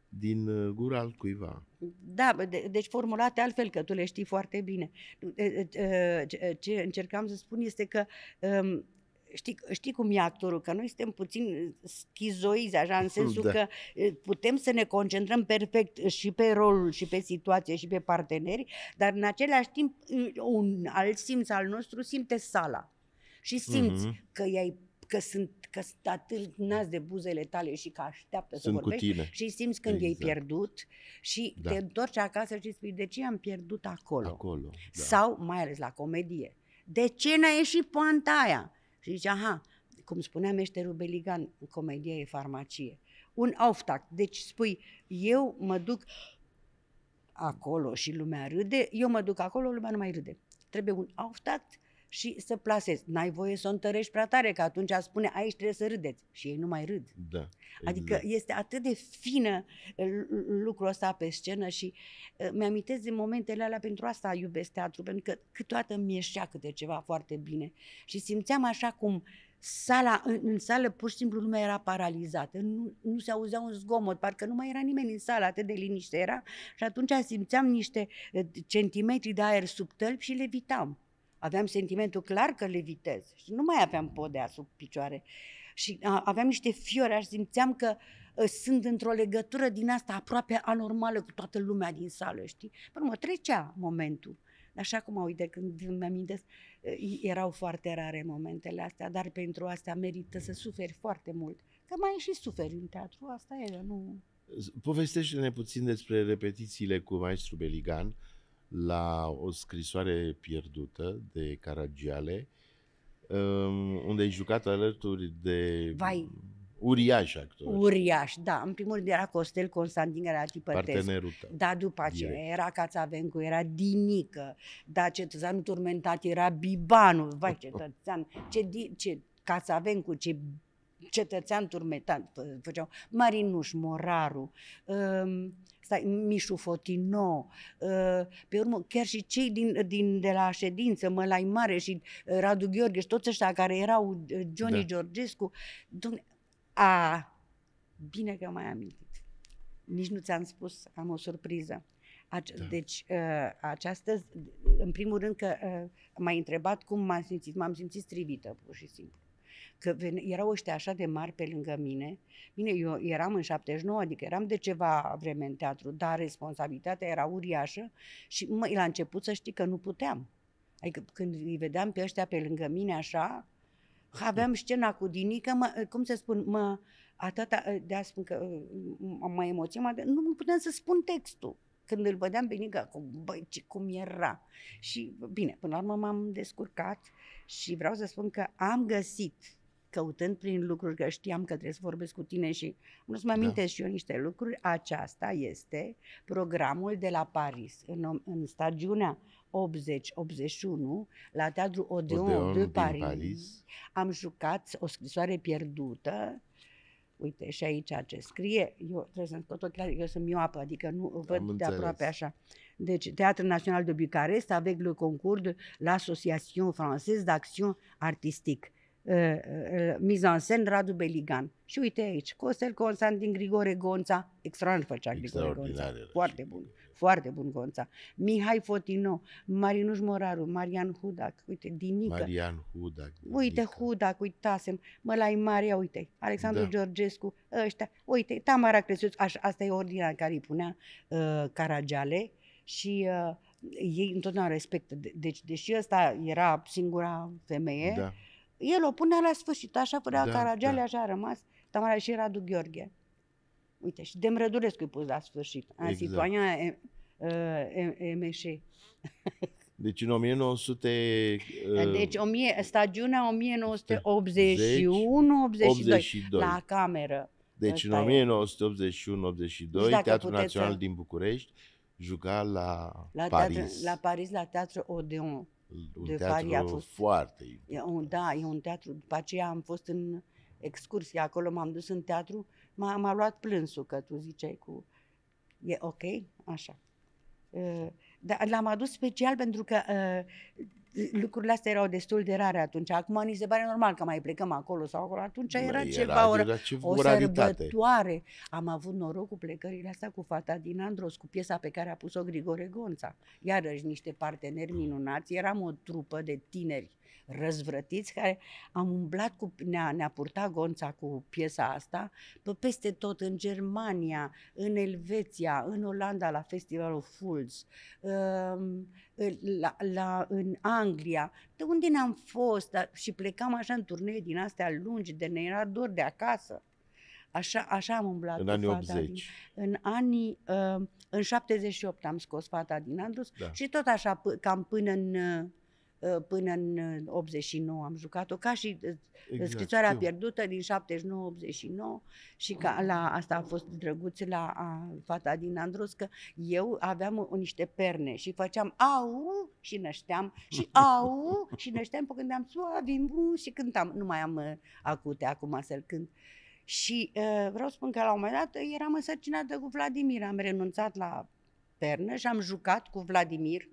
din uh, gura altcuiva. Da, de, deci formulate altfel, că tu le știi foarte bine. Ce încercam să spun este că um, știi, știi cum e actorul, că noi suntem puțin uh, schizoizi, așa, în sensul da. că uh, putem să ne concentrăm perfect uh, și pe rolul, și pe situație, și pe parteneri, dar în același timp un alt simț al nostru simte sala și simți mm-hmm. că ai că sunt că nas de buzele tale și că așteaptă sunt să vorbești cu tine. și simți când exact. ai pierdut și da. te întorci acasă și spui de ce am pierdut acolo. acolo da. Sau mai ales la comedie. De ce n-a ieșit poanta aia? Și zice, aha, cum spunea meșterul Beligan, comedia e farmacie. Un auftact. Deci spui, eu mă duc acolo și lumea râde, eu mă duc acolo, lumea nu mai râde. Trebuie un auftact și să plasezi. N-ai voie să o întărești prea tare, că atunci spune aici trebuie să râdeți și ei nu mai râd. Da, Adică exact. este atât de fină uh, lucrul ăsta pe scenă și uh, mi-amintesc de momentele alea, pentru asta iubesc teatru, pentru că câteodată mi ieșea câte ceva foarte bine și simțeam așa cum sala, în, în sală pur și simplu lumea era paralizată, nu, nu se auzea un zgomot, parcă nu mai era nimeni în sală, atât de liniște era și atunci simțeam niște uh, centimetri de aer sub tălp și levitam aveam sentimentul clar că levitez și nu mai aveam podea sub picioare. Și aveam niște fiori, aș simțeam că ă, sunt într-o legătură din asta aproape anormală cu toată lumea din sală, știi? Până mă trecea momentul. Așa cum, uite, când îmi amintesc, ă, erau foarte rare momentele astea, dar pentru asta merită să suferi foarte mult. Că mai și suferi în teatru, asta e, nu... Povestește-ne puțin despre repetițiile cu maestru Beligan, la o scrisoare pierdută de Caragiale, um, unde ai jucat alături de Vai. uriaș actor. Uriaș, da. În primul rând era Costel Constantin era tipătesc. Partenerul tău. Da, după aceea Direct. era Cațavencu, era Dinică, da, cetățeanul turmentat era Bibanu, vai cetățean, ce, ce Cațavencu, ce cetățean turmetat făceau, Marinuș Moraru, um, stai, Mișu Fotino, uh, pe urmă chiar și cei din, din de la ședință, Mălai Mare și uh, Radu Gheorghe și toți ăștia care erau uh, Johnny da. Georgescu, domne, a, bine că mai amintit. Nici nu ți-am spus, am o surpriză. Ace- da. Deci, uh, această, în primul rând că uh, m-ai întrebat cum m-am simțit. M-am simțit strivită, pur și simplu că erau ăștia așa de mari pe lângă mine. Bine, eu eram în 79, adică eram de ceva vreme în teatru, dar responsabilitatea era uriașă și mă, la început să știi că nu puteam. Adică când îi vedeam pe ăștia pe lângă mine așa, aveam mm. scena cu dinică, mă, cum să spun, mă, atâta, de a spun că mă emoționat, nu puteam să spun textul. Când îl vedeam pe Nică, cum, băi, ce, cum era. Și bine, până la urmă m-am descurcat și vreau să spun că am găsit căutând prin lucruri, că știam că trebuie să vorbesc cu tine și nu să mă amintesc da. și eu niște lucruri, aceasta este programul de la Paris, în, în stagiunea 80-81, la Teatrul Odeon, Odeon de Paris. Paris. Am jucat o scrisoare pierdută, uite și aici ce scrie, eu trebuie să-mi scot ochii, eu sunt mioapă, adică nu Am văd înțeles. de aproape așa. Deci, Teatrul Național de Bucarest avec le concours de l'Association Française d'Action Artistique. Uh, uh, uh, mise en scène Radu Beligan. Și uite aici, Costel Constantin Grigore Gonța, extraordinar făcea Grigore Gonța, foarte bun, foarte bun Gonța. Mihai Fotino, Marinuș Moraru, Marian Hudac, uite, Dinică. Marian Hudac. Dinică. Uite Hudac, uitasem, Mălai Maria, uite, Alexandru da. Georgescu, ăștia, uite, Tamara Cresuț, asta e ordinea care îi punea uh, Caragiale și uh, ei întotdeauna respectă. Deci, deși ăsta era singura femeie, da el o punea la sfârșit, așa fără da, Caragiale, da. așa a rămas Tamara și Radu Gheorghe. Uite, și Demrădulescu îi pus la sfârșit, în exact. situația MSH. Deci în 1900... Da, uh, deci o mie, stagiunea 1981-82 la cameră. Deci în 1981-82 deci Teatrul Național să... din București juca la, la Paris. Teatru, la Paris, la Teatrul Odeon un de teatru a fost, foarte un, Da, e un teatru. După aceea am fost în excursie acolo, m-am dus în teatru, m-a, m-a luat plânsul că tu ziceai cu... E ok? Așa. Uh, dar l-am adus special pentru că uh, lucrurile astea erau destul de rare atunci. Acum ni se pare normal că mai plecăm acolo sau acolo. Atunci era, era ceva ora, ce o sărbătoare. Am avut noroc cu plecările astea cu fata din Andros, cu piesa pe care a pus-o Grigore Gonța. Iarăși niște parteneri mm. minunați. Eram o trupă de tineri răzvrătiți, care am umblat cu, ne-a, ne-a purtat gonța cu piesa asta pe peste tot, în Germania, în Elveția, în Olanda, la festivalul Fools, um, la, la, în Anglia, de unde ne-am fost dar, și plecam așa în turnee din astea lungi, de ne era dor de acasă. Așa, așa am umblat în anii 80. Din, în anii, uh, în 78 am scos fata din Andrus da. și tot așa p- cam până în Uh, până în 89 uh, am jucat-o, ca și uh, exact, scrisoarea știu. pierdută din 79-89 și ca la mm. asta a fost drăguț la a, fata din Andros că eu aveam niște perne și făceam au și nășteam și au și nășteam pe când am suavim și cântam. Nu mai am acute acum să-l cânt. Și uh, vreau să spun că la un moment dat eram însărcinată cu Vladimir, am renunțat la pernă și am jucat cu Vladimir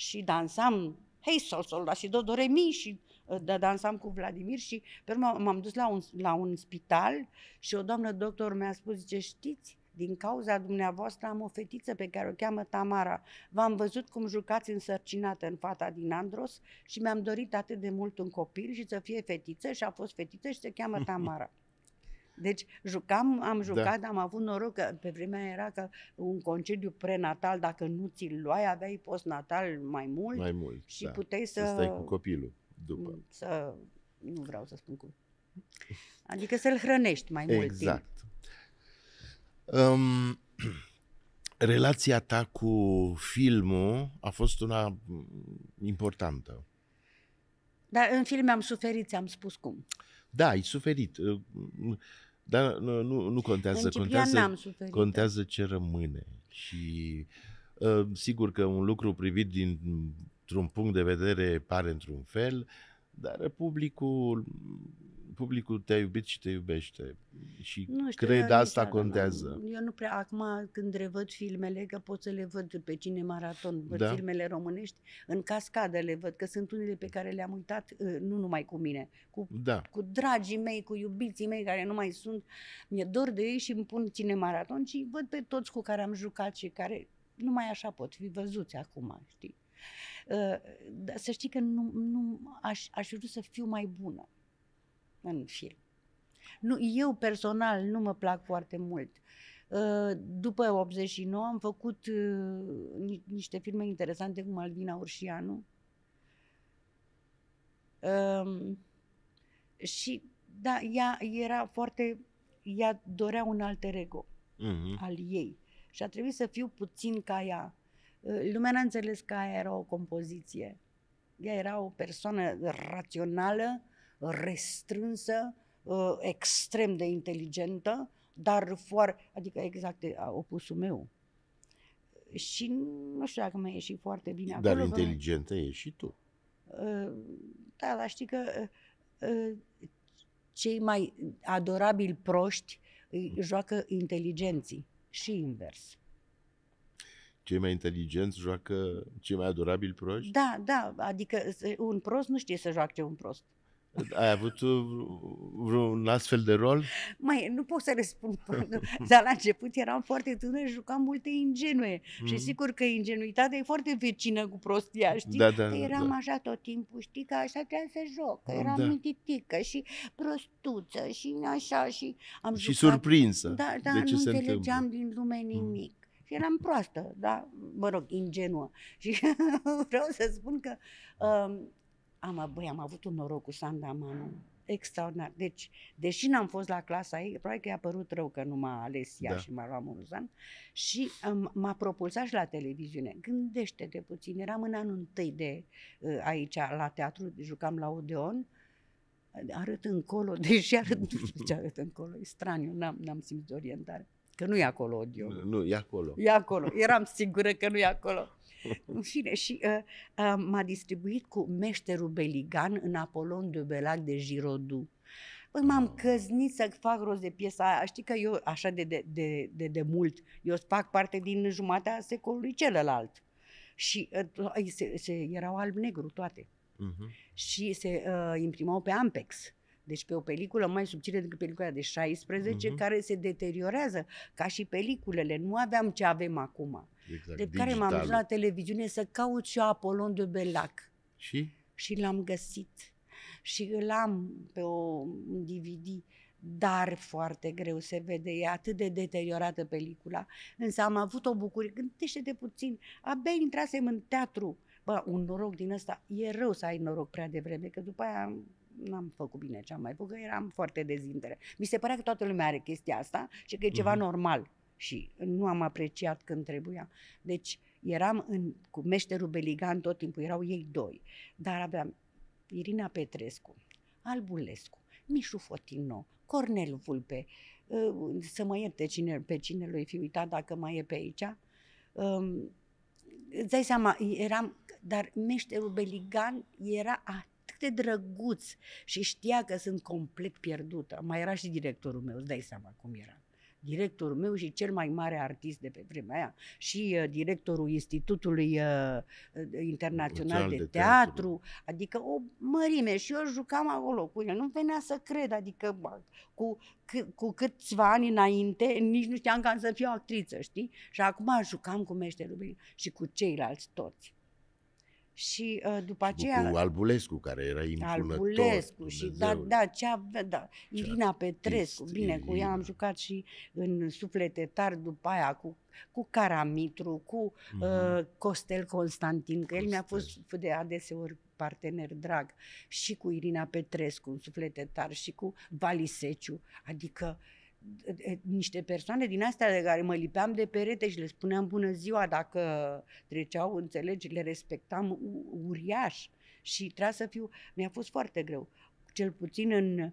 și dansam, hei, sol, sol, da, și do, do, re, mi, și uh, da, dansam cu Vladimir și pe urmă m-am dus la un, la un spital și o doamnă doctor mi-a spus, zice, știți, din cauza dumneavoastră am o fetiță pe care o cheamă Tamara. V-am văzut cum jucați însărcinată în fata din Andros și mi-am dorit atât de mult un copil și să fie fetiță și a fost fetiță și se cheamă Tamara. Deci jucam, am da. jucat, da. am avut noroc că pe vremea era că un concediu prenatal, dacă nu ți-l luai, aveai postnatal mai mult. Mai mult, Și da. puteai să... Să stai cu copilul după. Mm, să... Nu vreau să spun cum. Adică să-l hrănești mai mult exact. timp. Exact. Um, relația ta cu filmul a fost una mm, importantă. Dar în filme am suferit, ți-am spus cum. Da, ai suferit. Dar nu, nu, nu contează. Contează, contează da. ce rămâne. Și uh, sigur că un lucru privit dintr-un punct de vedere pare într-un fel, dar publicul publicul te-a iubit și te iubește. Și nu știu, cred asta nici, contează. Eu nu prea, acum când revăd filmele, că pot să le văd pe cine maraton, văd da? filmele românești, în cascadă le văd, că sunt unele pe care le-am uitat, ă, nu numai cu mine, cu, da. cu dragii mei, cu iubiții mei care nu mai sunt. Mi-e dor de ei și îmi pun cine maraton și văd pe toți cu care am jucat și care nu mai așa pot fi văzuți acum, știi? Ă, să știi că nu, nu aș, aș vrea să fiu mai bună în film. Nu, eu personal nu mă plac foarte mult. Uh, după 89 am făcut uh, niște filme interesante cu Malvina Urșianu. Um, și da, ea era foarte... Ea dorea un alt ego uh-huh. al ei. Și a trebuit să fiu puțin ca ea. Uh, lumea n-a înțeles că aia era o compoziție. Ea era o persoană rațională restrânsă, uh, extrem de inteligentă, dar foarte, adică exact uh, opusul meu. Și nu știu dacă mi-a ieșit foarte bine dar acolo. inteligentă ești și tu. Uh, da, dar știi că cei mai adorabili proști îi mm. joacă inteligenții și invers. Cei mai inteligenți joacă cei mai adorabili proști? Da, da, adică un prost nu știe să joace un prost. Ai avut uh, vreun astfel de rol? Mai, nu pot să răspund, dar la început eram foarte tânăr și jucam multe ingenue. Mm-hmm. Și mhm. sigur că ingenuitatea e foarte vecină cu prostia, știi? Da, da, păi da. eram da. așa tot timpul, știi, că așa trebuia să joc, că da. eram da. mititică și prostuță și așa și am Și jucat, surprinsă da, da, de ce nu se înțelegeam întâmplă. din lume mhm. nimic. Mm. Și eram proastă, da, mă rog, ingenuă. Și vreau să spun că da. um, am, băi, am avut un noroc cu Sanda Manu. Extraordinar. Deci, deși n-am fost la clasa ei, probabil că i-a părut rău că nu m-a ales ea da. și m-a luat Muruzan. Și um, m-a propulsat și la televiziune. gândește de puțin, eram în anul întâi de uh, aici, la teatru, jucam la Odeon. Arăt încolo, deși arăt, nu știu ce arăt încolo, e straniu, n-am, n-am simțit orientare. Că nu e acolo Odeon. Nu, nu, e acolo. E acolo. Eram sigură că nu e acolo. În fine, și uh, uh, m-a distribuit cu meșterul beligan în Apolon de Belac de Girodu. Păi m-am ah. căznit să fac rost de piesa aia. Știi că eu, așa de, de, de, de, de mult, eu fac parte din jumatea secolului celălalt. Și uh, se, se, erau alb-negru toate. Uh-huh. Și se uh, imprimau pe Ampex. Deci pe o peliculă mai subțire decât pelicula de 16, uh-huh. Mhm. care se deteriorează ca și peliculele. Nu aveam ce avem acum exact. de care m-am dus la televiziune să caut și eu Apolon de Belac. Și? Și l-am găsit. Și îl am pe o DVD, dar foarte greu se vede, e atât de deteriorată pelicula. Însă am avut o bucurie, gândește-te puțin, abia intrasem în teatru. Bă, un noroc din ăsta, e rău să ai noroc prea devreme, că după aia n-am făcut bine ce am mai făcut, eram foarte dezintere. Mi se părea că toată lumea are chestia asta și că e ceva mm-hmm. normal și nu am apreciat când trebuia. Deci eram în, cu meșterul Beligan tot timpul, erau ei doi, dar aveam Irina Petrescu, Albulescu, Mișu Fotino, Cornel Vulpe, să mă ierte cine, pe cine lui fi uitat dacă mai e pe aici. Îți dai seama, eram, dar meșterul Beligan era atât de drăguț și știa că sunt complet pierdută. Mai era și directorul meu, îți dai seama cum era directorul meu și cel mai mare artist de pe vremea aia și uh, directorul Institutului uh, uh Internațional de, de teatru, teatru, adică o mărime și eu jucam acolo cu el, nu venea să cred, adică bă, cu, c- cu câțiva ani înainte nici nu știam că am să fiu actriță, știi? Și acum jucam cu meșterul și cu ceilalți toți. Și uh, după aceea... Cu, cu Albulescu, care era impunător. Albulescu și da, da, ce avea, da. Irina ce Petrescu, artist, bine, Irina. cu ea am jucat și în Suflete Tari după aia, cu, cu Caramitru, cu uh-huh. uh, mhm. Costel Constantin, că Costel. el mi-a fost de adeseori partener drag, și cu Irina Petrescu în Suflete Tari, și cu Valiseciu, adică uh, Eh, eh, niște persoane din astea de care mă lipeam de perete și le spuneam bună ziua dacă treceau, înțelegi, le respectam u- uriaș și trebuia să fiu, mi-a fost foarte greu. Cel puțin în,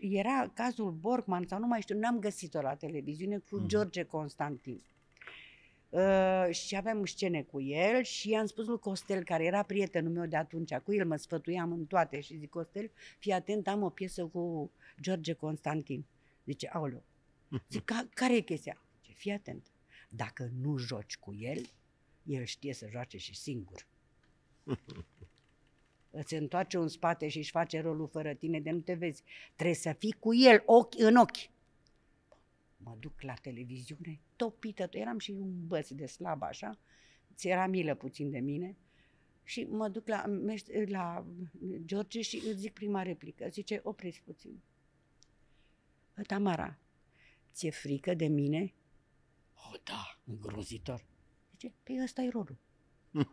era cazul Borgman sau nu mai știu, n-am găsit-o la televiziune cu mm. George Constantin. Uh, și aveam scene cu el și i-am spus lui Costel, care era prietenul meu de atunci, cu el mă sfătuiam în toate și zic, Costel, fii atent, am o piesă cu George Constantin. Zice, aoleu, zic, care e chestia? Zice, fii atent. Dacă nu joci cu el, el știe să joace și singur. Îți întoarce un spate și își face rolul fără tine de nu te vezi. Trebuie să fii cu el, ochi în ochi. Mă duc la televiziune, topită, eram și un băț de slab așa, ți era milă puțin de mine, și mă duc la, la George și îți zic prima replică. Zice, opriți puțin Tamara, ți-e frică de mine? Oh, da, îngrozitor. Zice, păi ăsta e rolul.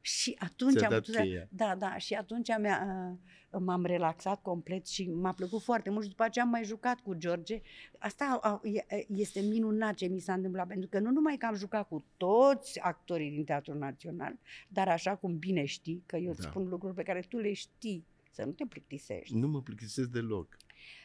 și atunci am putut, da, da, și atunci mea, uh, m-am relaxat complet și m-a plăcut foarte mult și după aceea am mai jucat cu George. Asta a, uh, uh, este minunat ce mi s-a întâmplat, pentru că nu numai că am jucat cu toți actorii din Teatrul Național, dar așa cum bine știi, că eu da. îți spun lucruri pe care tu le știi, să nu te plictisești. Nu mă plictisesc deloc.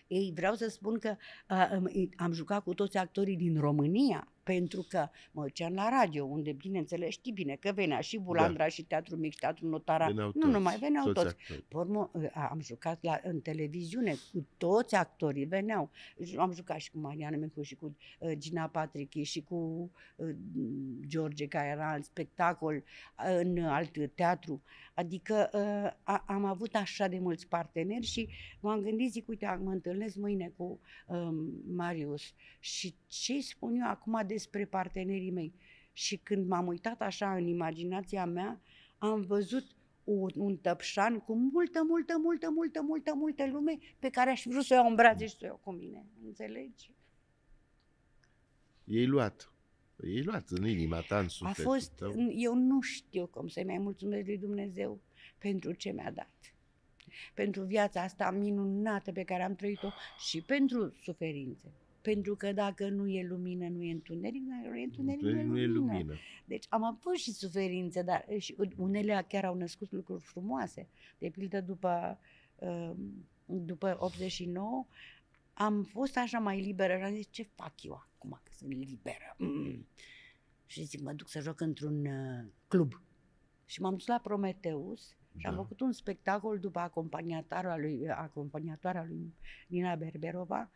Ei, vreau să spun că uh, am jucat cu toți actorii din România pentru că mă duceam la radio, unde, bineînțeles, știi bine că venea și Bulandra da. și Teatru Mic, și Teatru Notara. Veneau nu, toți, mai veneau toți. toți. Pormă, ă, am jucat la, în televiziune, cu toți actorii veneau. Am jucat și cu Mariana Micu și cu ă, Gina Patrici și cu ă, George, care era în spectacol, în alt teatru. Adică a, am avut așa de mulți parteneri și m-am gândit, zic, uite, mă întâlnesc mâine cu um, Marius și ce spun eu acum de despre partenerii mei. Și când m-am uitat așa în imaginația mea, am văzut un, un tăpșan cu multă, multă, multă, multă, multă, multă lume pe care aș vrut să o iau în brațe și să o iau cu mine. Înțelegi? Ei luat. Ei luat în inima ta, în sufletul A fost, tău. eu nu știu cum să-i mai mulțumesc lui Dumnezeu pentru ce mi-a dat. Pentru viața asta minunată pe care am trăit-o și pentru suferințe. Pentru că dacă nu e lumină, nu e întuneric, nu e întuneric, întuneric nu, e lumină. nu e lumină. Deci am avut și suferințe, dar și unele chiar au născut lucruri frumoase. De pildă, după, um, după 89, am fost așa mai liberă și am zis, ce fac eu acum că sunt liberă? Mm. Și zic, mă duc să joc într-un uh, club. Și m-am dus la Prometeus și da. am făcut un spectacol după acompaniatoarea lui, acompaniatoarea lui Nina Berberova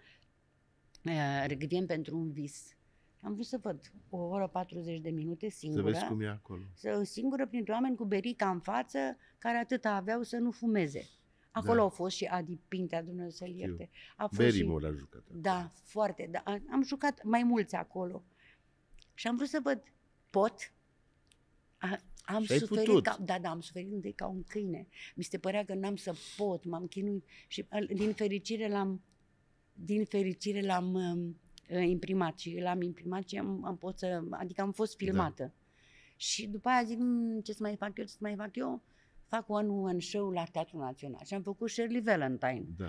regrediem pentru un vis. Am vrut să văd o oră 40 de minute singură. Să vezi cum e acolo. Să, singură printre oameni cu berica în față, care atâta aveau să nu fumeze. Acolo da. au fost și Adi Pintea, Dumnezeu să-l ierte. A fost și... a jucat. Acolo. Da, foarte. Da. Am jucat mai mulți acolo. Și am vrut să văd, pot? A, am și suferit putut. ca, da, da, am suferit de ca un câine. Mi se părea că n-am să pot, m-am chinuit și din fericire l-am din fericire l-am um, uh, imprimat și l-am imprimat și am, am pot să, adică am fost da. filmată. Da. Și după aia zic, mm, ce să mai fac eu, ce să mai fac eu? Fac un one show la Teatrul Național și am făcut Shirley Valentine, da.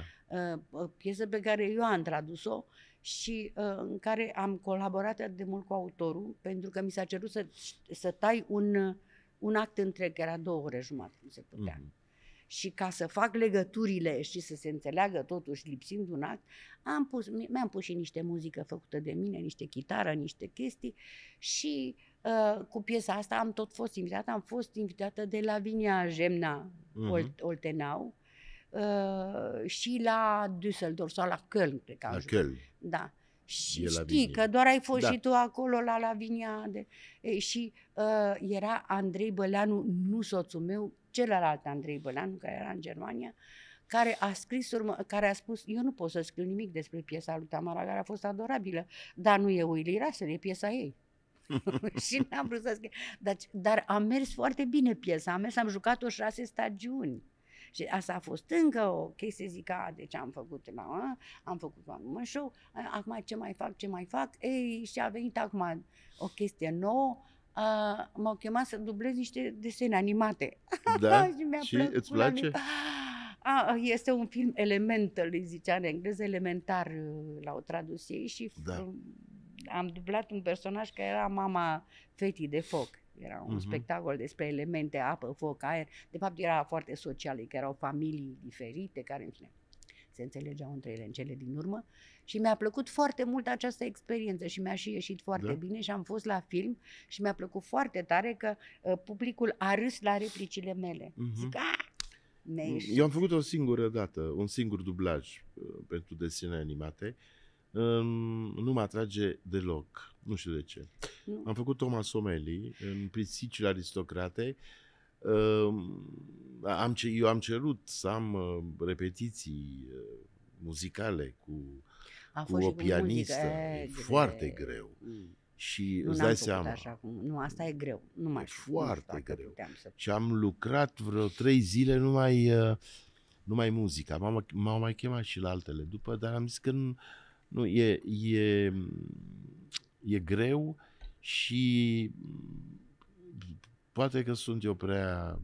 uh, o piesă pe care eu am tradus-o și uh, în care am colaborat atât de mult cu autorul, pentru că mi s-a cerut să, să tai un, uh, un act întreg, era două ore jumătate. nu se putea. Mm-hmm și ca să fac legăturile și să se înțeleagă totuși lipsind un act, am pus, mi-am pus și niște muzică făcută de mine, niște chitară, niște chestii și uh, cu piesa asta am tot fost invitată, am fost invitată de la Vinia Gemna uh-huh. Mhm. Oltenau uh, și la Düsseldorf sau la Köln, cred că am La Köln. Da. Și știi că doar ai fost da. și tu acolo la Lavinia. De... E, și uh, era Andrei Băleanu, nu soțul meu, celălalt Andrei Bălan, care era în Germania, care a, scris urmă, care a spus, eu nu pot să scriu nimic despre piesa lui Tamara, care a fost adorabilă, dar nu e Willy Russell, e piesa ei. și n-am vrut să scriu. Dar, dar a mers foarte bine piesa, am mers, am jucat-o șase stagiuni. Și asta a fost încă o chestie, zic, a, deci am făcut, la, da, am făcut un show, acum ce mai fac, ce mai fac, ei, și a venit acum o chestie nouă, uh, m-au chemat să dublez niște desene animate. Da? da și mi-a și îți place? A, este un film Elemental, îi zicea în engleză, elementar uh, l-au tradus ei și da. am dublat un personaj care era mama fetii de foc. Era un uh-huh. spectacol despre elemente, apă, foc, aer. De fapt, era foarte social, că erau familii diferite care, în fine se înțelegeau între ele în cele din urmă și mi-a plăcut foarte mult această experiență și mi-a și ieșit foarte da. bine și am fost la film și mi-a plăcut foarte tare că uh, publicul a râs la replicile mele. Uh-huh. Zic, ah, Eu am făcut o singură dată, un singur dublaj uh, pentru desene animate. Um, nu mă atrage deloc, nu știu de ce. Nu. Am făcut Thomas Omeli în Pisicile Aristocrate, uh, am, eu am cerut să am uh, repetiții uh, muzicale cu, a cu o pianistă. E greu. foarte greu. Mm. Și nu îți dai seama. Așa cum. Nu, asta e greu. Nu mai știu. Foarte nu greu. Să... Și am lucrat vreo trei zile numai, uh, numai muzica. M-au, m-au mai chemat și la altele după, dar am zis că nu, nu e, e, e greu și Poate că sunt eu prea,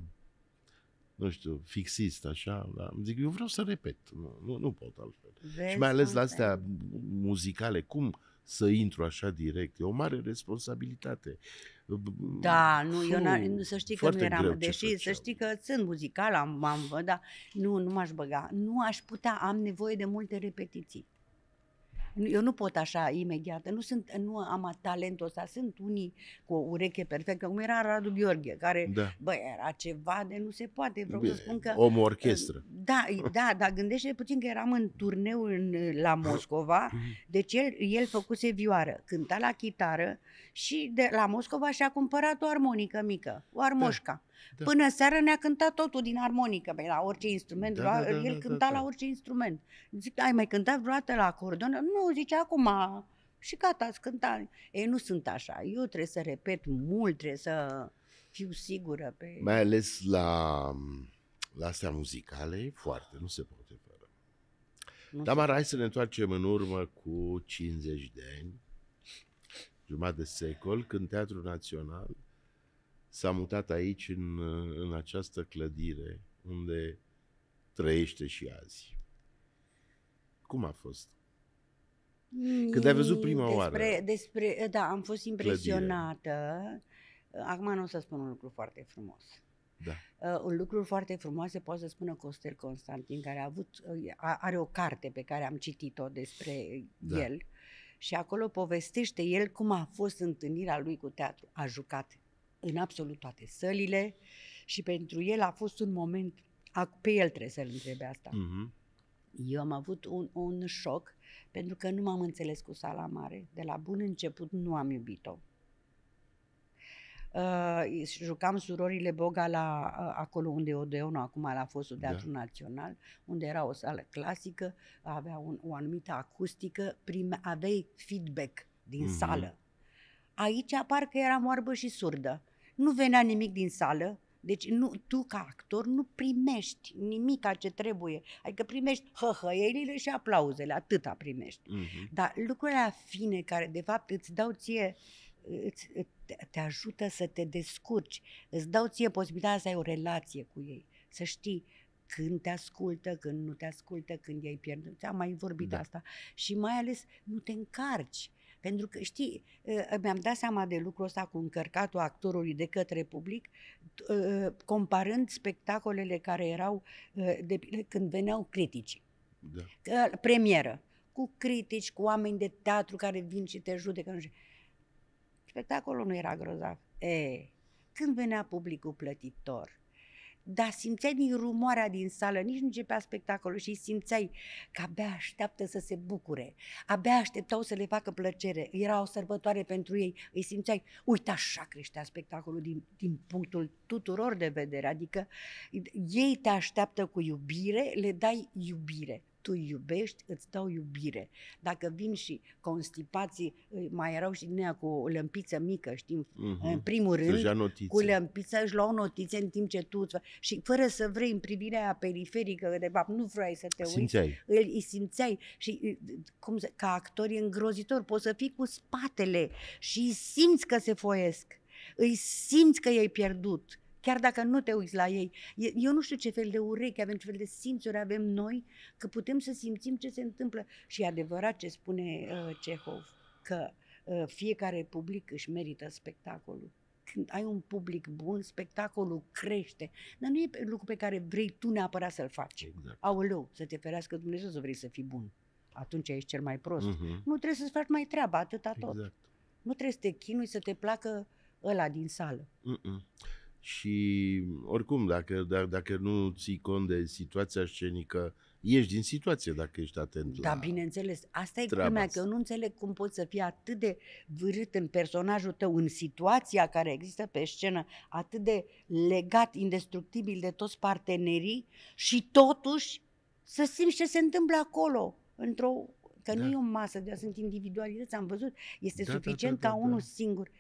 nu știu, fixist, așa, dar zic, eu vreau să repet, nu, nu pot altfel. Vezi, și mai ales la astea muzicale, cum să intru așa direct, e o mare responsabilitate. Da, nu, Fuh, eu n-a, să știi că nu eram, deși să știi că sunt muzical, am, am, dar nu, nu m-aș băga. Nu aș putea, am nevoie de multe repetiții. Eu nu pot așa imediat, nu, sunt, nu am talentul ăsta. Sunt unii cu o ureche perfectă, cum era Radu Gheorghe, care da. bă, era ceva de nu se poate. Vreau Bine, să spun că... Om orchestră. Uh, da, da, dar gândește puțin că eram în turneu în, la Moscova, deci el, el făcuse vioară, cânta la chitară și de la Moscova și-a cumpărat o armonică mică, o da. armoșca. Da. Da. Până seara ne-a cântat totul din armonică, pe la orice instrument, da, da, da, el da, da cânta da, da. la orice instrument. Zic, ai mai cântat vreodată la acordeon? Nu, zice, acum și gata, ați cânta. Ei, nu sunt așa, eu trebuie să repet mult, trebuie să fiu sigură. Pe... Mai ales la, la astea muzicale, foarte, nu se poate fără. Nu Tamara, hai să ne întoarcem în urmă cu 50 de ani, jumătate de secol, când Teatrul Național s-a mutat aici, în, în această clădire, unde trăiește și azi. Cum a fost? Când ai văzut prima despre, oară. Despre, da, am fost impresionată. Clădire. Acum nu o să spun un lucru foarte frumos. Da. Uh, un lucru foarte frumos se poate să spună Costel Constantin, care a avut, uh, are o carte pe care am citit-o despre da. el și acolo povestește el cum a fost întâlnirea lui cu teatru. A jucat în absolut toate sălile și pentru el a fost un moment, pe el trebuie să-l întrebe asta. Mm-hmm. Eu am avut un, un șoc pentru că nu m-am înțeles cu sala mare. De la bun început nu am iubit-o. Uh, jucam surorile Boga la, uh, acolo unde e Odeon, acum la fostul un da. Teatru Național, unde era o sală clasică, avea un, o anumită acustică, prime, aveai feedback din mm-hmm. sală. Aici parcă eram oarbă și surdă nu venea nimic din sală, deci nu, tu ca actor nu primești nimic ce trebuie. Adică primești hăhăielile și aplauzele, atâta primești. Uh-huh. Dar lucrurile fine care de fapt îți dau ție îți, te ajută să te descurci, îți dau ție posibilitatea să ai o relație cu ei, să știi când te ascultă, când nu te ascultă, când ei ai ți Am mai vorbit da. asta. Și mai ales nu te încarci. Pentru că, știi, ă, ă, mi-am dat seama de lucrul ăsta cu încărcatul actorului de către public, ă, comparând spectacolele care erau de, când veneau critici. Da. Premieră. Cu critici, cu oameni de teatru care vin și te judecă. Nu știu. Spectacolul nu era grozav. E, când venea publicul plătitor, dar simțeai din rumoarea din sală, nici nu începea spectacolul și simțeai că abia așteaptă să se bucure, abia așteptau să le facă plăcere, era o sărbătoare pentru ei, îi simțeai, uite așa creștea spectacolul din, din punctul tuturor de vedere, adică ei te așteaptă cu iubire, le dai iubire tu iubești, îți dau iubire. Dacă vin și constipații, mai erau și din cu o lămpiță mică, știm, uh-huh. în primul rând, cu lămpiță își luau notițe în timp ce tu și fără să vrei în privirea aia periferică, de fapt nu vrei să te simțeai. uiți, îl, îi simțeai și cum să, ca actor e îngrozitor, poți să fii cu spatele și simți că se foiesc, îi simți că i-ai pierdut, chiar dacă nu te uiți la ei. Eu nu știu ce fel de urechi avem, ce fel de simțuri avem noi, că putem să simțim ce se întâmplă. Și e adevărat ce spune uh, Cehov, că uh, fiecare public își merită spectacolul. Când ai un public bun, spectacolul crește. Dar nu e lucru pe care vrei tu neapărat să-l faci. Exact. Aoleu, să te ferească Dumnezeu să vrei să fii bun. Atunci ești cel mai prost. Uh-huh. Nu trebuie să-ți faci mai treaba, atâta exact. tot. Nu trebuie să te chinui să te placă ăla din sală. Uh-uh. Și oricum, dacă, dacă, dacă nu ții cont de situația scenică, ieși din situație dacă ești atent da, la Da, bineînțeles. Asta e culmea, că eu nu înțeleg cum poți să fii atât de vârât în personajul tău, în situația care există pe scenă, atât de legat, indestructibil de toți partenerii și totuși să simți ce se întâmplă acolo, într-o Că da. nu e o masă, de sunt individualități, am văzut. Este da, suficient da, da, da, ca da. unul singur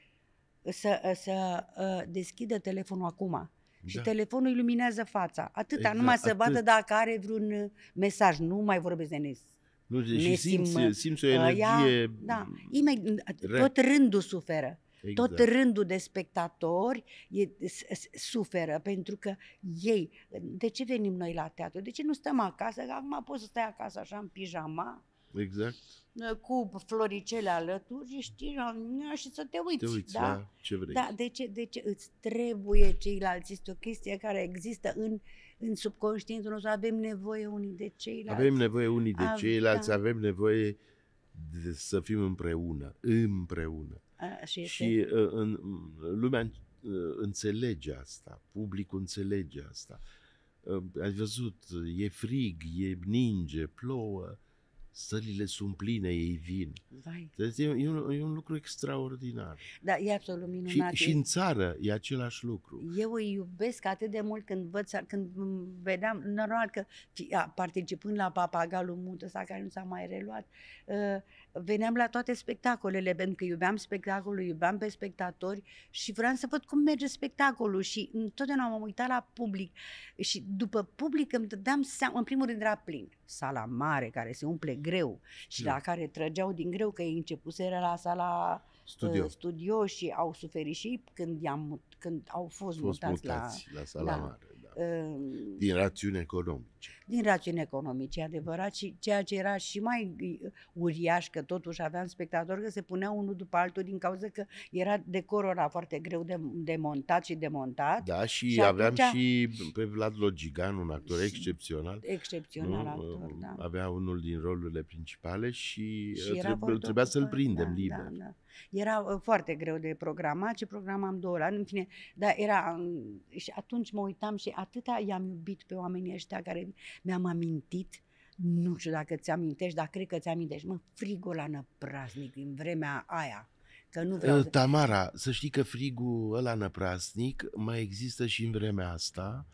să, să ă, deschidă telefonul acum. Da. Și telefonul iluminează fața. Atâta, exact, numai atât. să bată dacă are vreun mesaj. Nu mai vorbesc de nes. Nu, ne și sim, simți, simți o energie... Ea, da, Imed- tot rândul suferă. Exact. Tot rândul de spectatori e, suferă pentru că ei, de ce venim noi la teatru? De ce nu stăm acasă? Că acum poți să stai acasă așa în pijama. Exact cu floricele alături, știi, și să te uiți. Te uiți da? la ce vrei. Da, de ce, de ce îți trebuie ceilalți? Este o chestie care există în, în subconștientul nostru. Avem nevoie unii de ceilalți. Avem nevoie unii de ceilalți, avem, da. avem nevoie de să fim împreună. Împreună. A, și și uh, în, mm, lumea uh, înțelege asta, publicul înțelege asta. Uh, ai văzut, e frig, e ninge, plouă, Sările sunt pline, ei vin. Vai. Deci e, e, un, e un lucru extraordinar. Da, e absolut minunat. Și, și în țară e același lucru. Eu îi iubesc atât de mult când văd, când vedeam, normal că participând la Papagalul Mut ăsta care nu s-a mai reluat, ă, veneam la toate spectacolele, pentru că iubeam spectacolul, iubeam pe spectatori și vreau să văd cum merge spectacolul și întotdeauna m-am uitat la public și după public îmi dădeam seama, în primul rând era plin sala mare, care se umple greu și da. la care trăgeau din greu, că ei începuseră la sala studio, uh, studio și au suferit și când, i-am, când au fost, fost mutați, mutați la, la sala da. mare. Din rațiuni economice. Din rațiuni economice, adevărat, și ceea ce era și mai uh, uriaș, că totuși aveam spectatori, că se punea unul după altul din cauza că era decorul ăla foarte greu de, de montat și demontat. Da, și, și aveam atunci... și pe Vlad Logigan, un actor excepțional. Excepțional nu? actor, da. Avea unul din rolurile principale și, și uh, trebuia, trebuia să-l da, prindem da, liber. Da, da. Era uh, foarte greu de programat și programam două ori. În fine, dar era... Um, și atunci mă uitam și atâta i-am iubit pe oamenii ăștia care mi-am amintit nu știu dacă ți-amintești, dar cred că ți-amintești. Mă, frigul la năprasnic din vremea aia. Că nu vreau ă, Tamara, să știi că frigul ăla năprasnic mai există și în vremea asta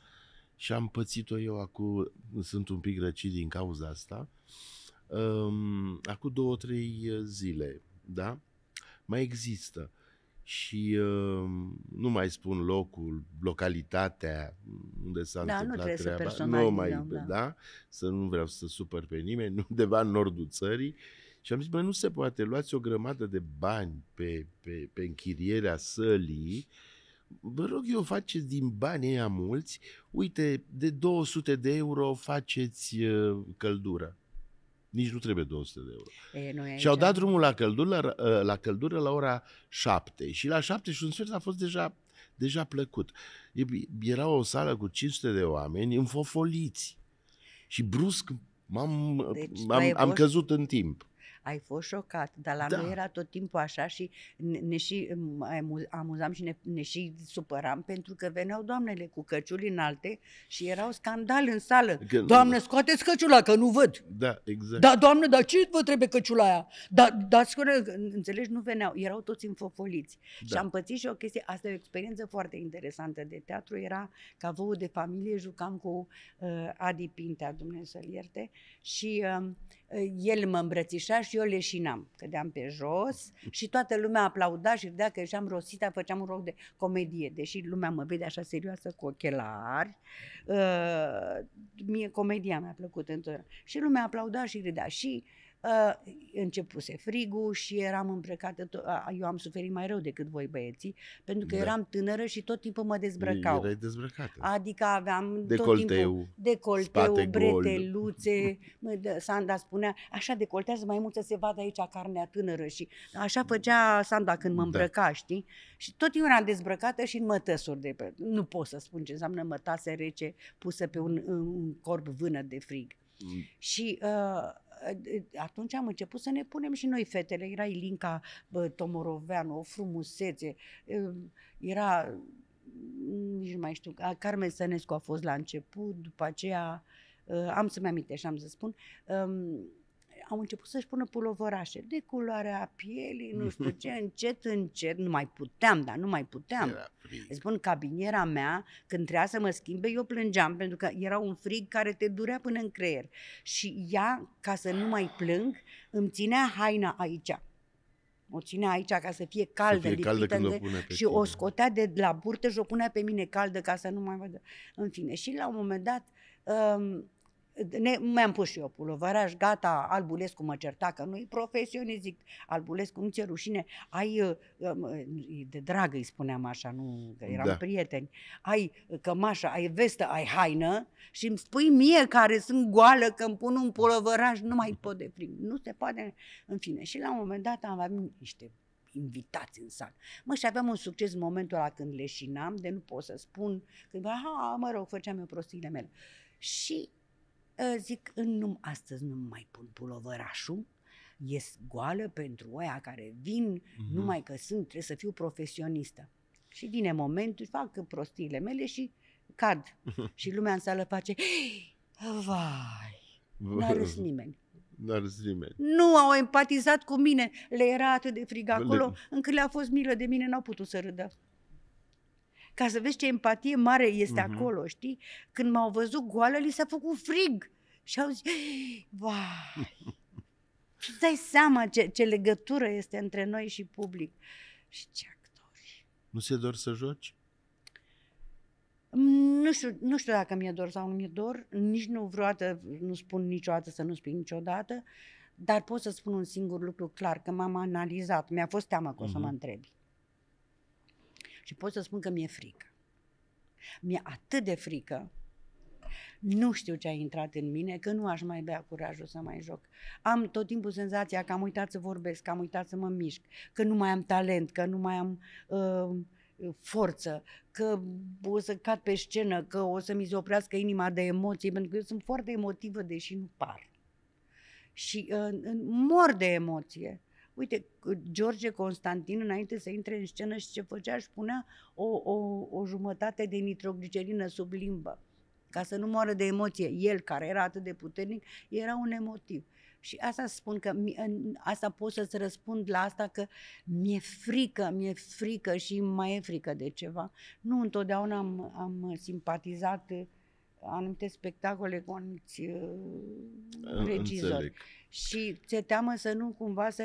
și am pățit-o eu acum, sunt un pic răcit din cauza asta, um, acum două, trei uh, zile, da? mai există. Și uh, nu mai spun locul, localitatea unde s-a da, întâmplat nu treaba. Să nu mai, da, da, să nu vreau să supăr pe nimeni, undeva în nordul țării. Și am zis, mă, nu se poate, luați o grămadă de bani pe, pe, pe închirierea sălii, vă rog eu, faceți din banii ăia mulți, uite, de 200 de euro faceți uh, căldură. Nici nu trebuie 200 de euro. E, aici... Și au dat drumul la căldură, la, la căldură la ora 7. Și la 7 și un sfert a fost deja, deja plăcut. Era o sală cu 500 de oameni înfofoliți. Și brusc m-am, deci, am, am căzut în timp ai fost șocat, dar la da. noi era tot timpul așa și ne și amuzam și ne, ne și supăram pentru că veneau doamnele cu căciuli înalte și erau scandal în sală. Că, Doamne, scoateți căciula, că nu văd. Da, exact. Da, doamne, dar ce vă trebuie căciula aia? Da, da, scură, înțelegi, nu veneau, erau toți înfofoliți. Da. Și am pățit și o chestie, asta e o experiență foarte interesantă de teatru, era ca vouă de familie, jucam cu uh, Adi Pintea, Dumnezeu să-l ierte, și uh, Ă, el mă îmbrățișa și eu leșinam, cădeam pe jos și toată lumea aplauda și vedea că am rosita, făceam un rol de comedie, deși lumea mă vede așa serioasă cu ochelari, uh, mie comedia mi-a plăcut întotdeauna. Și lumea aplauda și râdea și uh, Ă, începuse frigul și eram îmbrăcată, to- eu am suferit mai rău decât voi băieții, pentru că da. eram tânără și tot timpul mă dezbrăcau. Erai dezbrăcată. Adică aveam decolteu, tot timpul decolteu, breteluțe, mă, Sanda spunea, așa decoltează mai mult să se vadă aici carnea tânără și așa mm. făcea Sanda când mă da. îmbrăca, da. știi? Și tot timpul eram dezbrăcată și în mătăsuri de pe, nu pot să spun ce înseamnă mătase rece pusă pe un, un corp vână de frig. Mm. Și uh, Ă, atunci am început să ne punem și noi fetele. Era Ilinca Tomoroveanu, o frumusețe. Ă, era, nici nu mai știu, Carmen Sănescu a fost la început, după aceea, ă, am să-mi aminte și am să spun, au început să-și pună pulovărașe de culoarea pielii, nu știu ce, încet, încet, nu mai puteam, dar nu mai puteam. Îți spun, cabiniera mea, când trebuia să mă schimbe, eu plângeam, pentru că era un frig care te durea până în creier. Și ea, ca să nu mai plâng, îmi ținea haina aici. O ținea aici ca să fie caldă, să fie caldă când de, o pune pe și tine. o scotea de la burtă și o punea pe mine caldă ca să nu mai vadă. În fine, și la un moment dat, um, ne, mi-am pus și eu pulovăraș, gata, Albulescu mă certa că nu-i profesionist, zic, Albulescu, nu-ți rușine, ai, uh, de dragă îi spuneam așa, nu, că eram da. prieteni, ai uh, cămașă, ai vestă, ai haină și îmi spui mie care sunt goală că îmi pun un pulovăraș, nu mai pot de prim, nu se poate, în fine. Și la un moment dat am avut niște invitați în sală. Mă, și aveam un succes în momentul ăla când leșinam, de nu pot să spun, când, ha mă rog, făceam eu prostiile mele. Și Ă, zic, nu, astăzi nu mai pun pulovărașul, ies goală pentru oia care vin, mm-hmm. numai că sunt, trebuie să fiu profesionistă. Și vine momentul, fac prostiile mele și cad. și lumea în sală face, vai, n-a râs nimeni. N-a râs nimeni. Nu au empatizat cu mine. Le era atât de frig acolo, le... încât le-a fost milă de mine, n-au putut să râdă ca să vezi ce empatie mare este uh-huh. acolo, știi? Când m-au văzut goală, li s-a făcut frig și au zis, vai, îți dai seama ce, ce legătură este între noi și public și ce actori. Nu se dor să joci? Nu știu, nu știu dacă mi-e dor sau nu mi-e dor, nici nu vreodată, nu spun niciodată să nu spun niciodată, dar pot să spun un singur lucru clar, că m-am analizat, mi-a fost teamă că o să mă mhm. întrebi. Și pot să spun că mi-e frică. Mi-e atât de frică nu știu ce a intrat în mine, că nu aș mai bea curajul să mai joc. Am tot timpul senzația că am uitat să vorbesc, că am uitat să mă mișc, că nu mai am talent, că nu mai am uh, forță, că o să cad pe scenă, că o să mi se oprească inima de emoții, pentru că eu sunt foarte emotivă, deși nu par. Și uh, mor de emoție. Uite, George Constantin, înainte să intre în scenă și ce făcea, își punea o, o, o jumătate de nitroglicerină sub limbă ca să nu moară de emoție. El, care era atât de puternic, era un emotiv. Și asta spun că, asta pot să-ți răspund la asta că mi-e frică, mi-e frică și mai e frică de ceva. Nu întotdeauna am, am simpatizat anumite spectacole cu anumiți uh, regizori. Și ți-e teamă să nu cumva să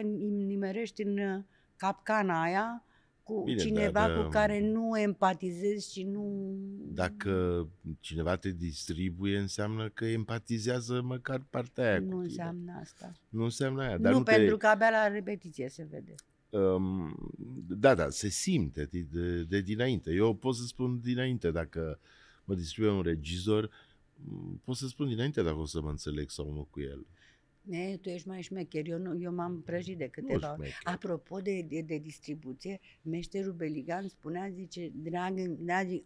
nimerești în uh, capcana aia cu Bine, da, cineva dacă, cu care um, nu empatizezi și nu... Dacă cineva te distribuie, înseamnă că empatizează măcar partea aia Nu înseamnă asta. Nu înseamnă aia. Dar nu, nu pentru te... că abia la repetiție se vede. Um, da, da, se simte de, de dinainte. Eu pot să spun dinainte dacă uh, mă distribuie un regizor, pot să spun dinainte dacă o să mă înțeleg sau nu cu el. Ne, tu ești mai șmecher, eu, nu, eu m-am mm, prăjit de câteva ori. Apropo de, de, de distribuție, meșterul Beligan spunea, zice, drag, dragi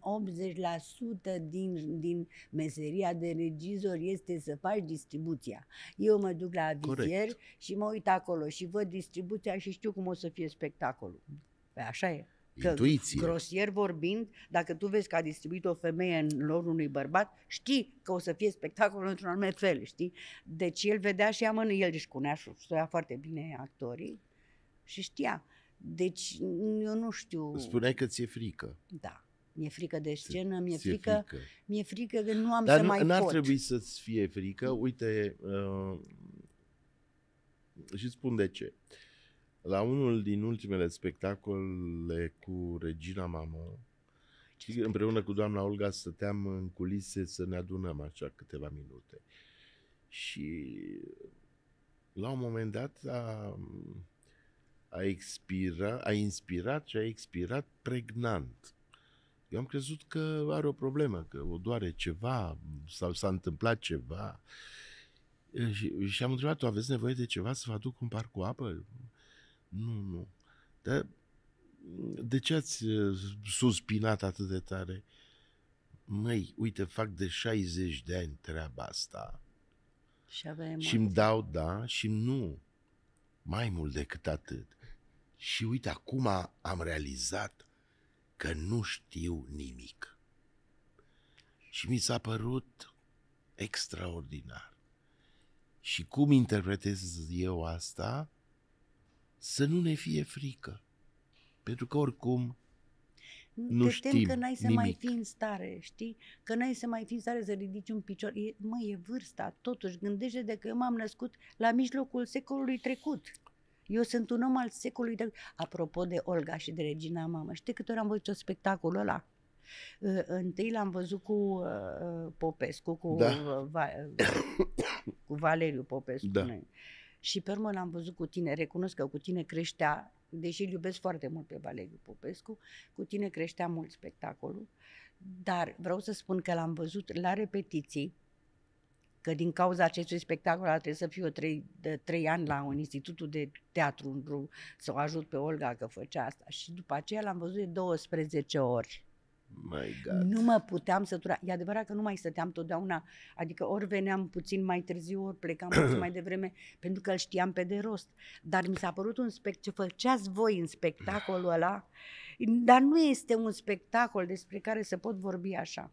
80% din, din meseria de regizor este să faci distribuția. Eu mă duc la avizier și mă uit acolo și văd distribuția și știu cum o să fie spectacolul. Păi așa e. Că, Intuiție. Grosier vorbind, dacă tu vezi că a distribuit o femeie în lor unui bărbat, știi că o să fie spectacolul într-un anume fel, știi? Deci el vedea și amână, el își cunea și știa foarte bine actorii și știa. Deci eu nu știu... Spuneai că ți-e frică. Da. Mi-e frică de scenă, mi-e frică, frică. mi-e frică că nu am Dar să nu, mai n-ar pot. trebui să-ți fie frică. Uite, uh, și spun de ce. Uh, la unul din ultimele spectacole cu Regina Mamă, împreună cu doamna Olga stăteam în culise să ne adunăm așa câteva minute. Și la un moment dat a, a, expira, a inspirat și a expirat pregnant. Eu am crezut că are o problemă, că o doare ceva sau s-a întâmplat ceva. Și, și am întrebat, aveți nevoie de ceva să vă aduc un par cu apă? Nu, nu. Dar de ce ați uh, suspinat atât de tare? Măi, uite, fac de 60 de ani treaba asta. Și Și îmi dau da și nu. Mai mult decât atât. Și uite, acum am realizat că nu știu nimic. Și mi s-a părut extraordinar. Și cum interpretez eu asta? să nu ne fie frică. Pentru că oricum nu Te știm tem că n-ai să nimic. mai fi în stare, știi? Că n-ai să mai fi în stare să ridici un picior. E, mă, e vârsta, totuși. Gândește de că eu m-am născut la mijlocul secolului trecut. Eu sunt un om al secolului trecut. Apropo de Olga și de Regina Mamă, știi câte ori am văzut spectacolul ăla? Uh, întâi l-am văzut cu uh, Popescu, cu, da. uh, va, cu Valeriu Popescu. Da. Noi. Și pe urmă l-am văzut cu tine, recunosc că cu tine creștea, deși îl iubesc foarte mult pe Valeriu Popescu, cu tine creștea mult spectacolul, dar vreau să spun că l-am văzut la repetiții, că din cauza acestui spectacol a trebuit să fiu trei, de trei ani la un institutul de teatru, să o ajut pe Olga că făcea asta. Și după aceea l-am văzut de 12 ori My God. Nu mă puteam sătura. E adevărat că nu mai stăteam totdeauna. Adică ori veneam puțin mai târziu, ori plecam puțin mai devreme, pentru că îl știam pe de rost. Dar mi s-a părut un spectacol. ce făceați voi în spectacolul ăla, dar nu este un spectacol despre care să pot vorbi așa.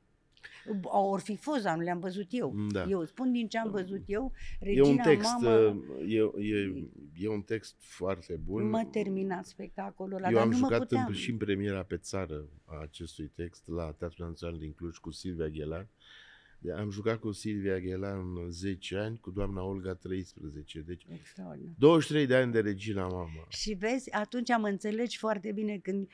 Or fi fost, dar nu le-am văzut eu. Mm, da. Eu spun din ce am văzut eu. Regina, e un text, mama, uh, e, e, e un text foarte bun. Mă terminat spectacolul ăla, Eu dar am nu jucat mă puteam. În, și în premiera pe țară a acestui text la Teatrul Național din Cluj cu Silvia Ghelar. Uh, am jucat cu Silvia Ghelan 10 ani, cu doamna Olga 13. Deci 23 de ani de regina mama. Și vezi, atunci am înțelegi foarte bine când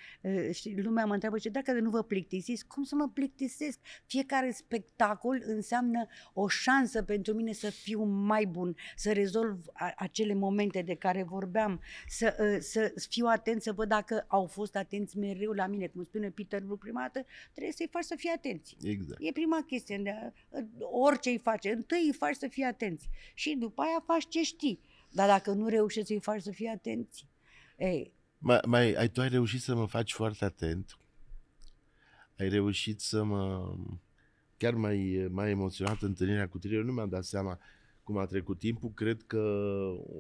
și lumea mă întreabă ce dacă nu vă plictisiți, cum să mă plictisesc? Fiecare spectacol înseamnă o șansă pentru mine să fiu mai bun, să rezolv acele momente de care vorbeam, să, să fiu atent, să văd dacă au fost atenți mereu la mine. Cum spune Peter Brook prima dată, trebuie să-i faci să fie atenți. Exact. E prima chestie. De a, orice îi face, întâi îi faci să fie atenți și după aia faci ce știi. Dar dacă nu reușești să-i faci să fie atenți, ei... Mai, mai, ai, tu ai reușit să mă faci foarte atent. Ai reușit să mă... Chiar mai, mai emoționat întâlnirea cu tine. Eu nu mi-am dat seama cum a trecut timpul. Cred că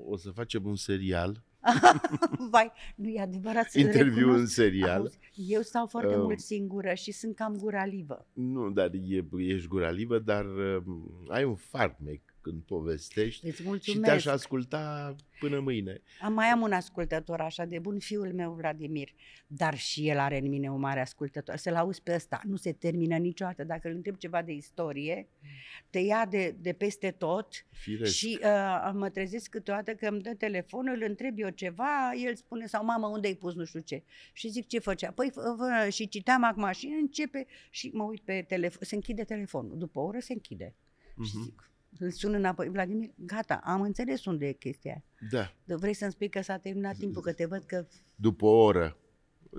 o să facem un serial Vai, nu e adevărat Interviu în serial. Auzi, eu stau foarte uh, mult singură și sunt cam guralivă. Nu, dar e, ești guralivă, dar uh, ai un farmec când povestești Îți mulțumesc. și te-aș asculta până mâine. Am mai am un ascultător așa de bun, fiul meu Vladimir, dar și el are în mine un mare ascultător. Să-l auzi pe ăsta, nu se termină niciodată. Dacă îl întreb ceva de istorie, te ia de, de peste tot Firesc. și uh, mă trezesc câteodată că îmi dă telefonul, îl întreb eu ceva, el spune, sau mamă, unde ai pus nu știu ce? Și zic, ce făcea? Păi și citeam acum și începe și mă uit pe telefon, se închide telefonul, după o oră se închide. Uh-huh. Și mhm. zic, îl sun înapoi, Vladimir, gata, am înțeles unde e chestia. Da. Dar vrei să-mi spui că s-a terminat timpul, că te văd că... După o oră.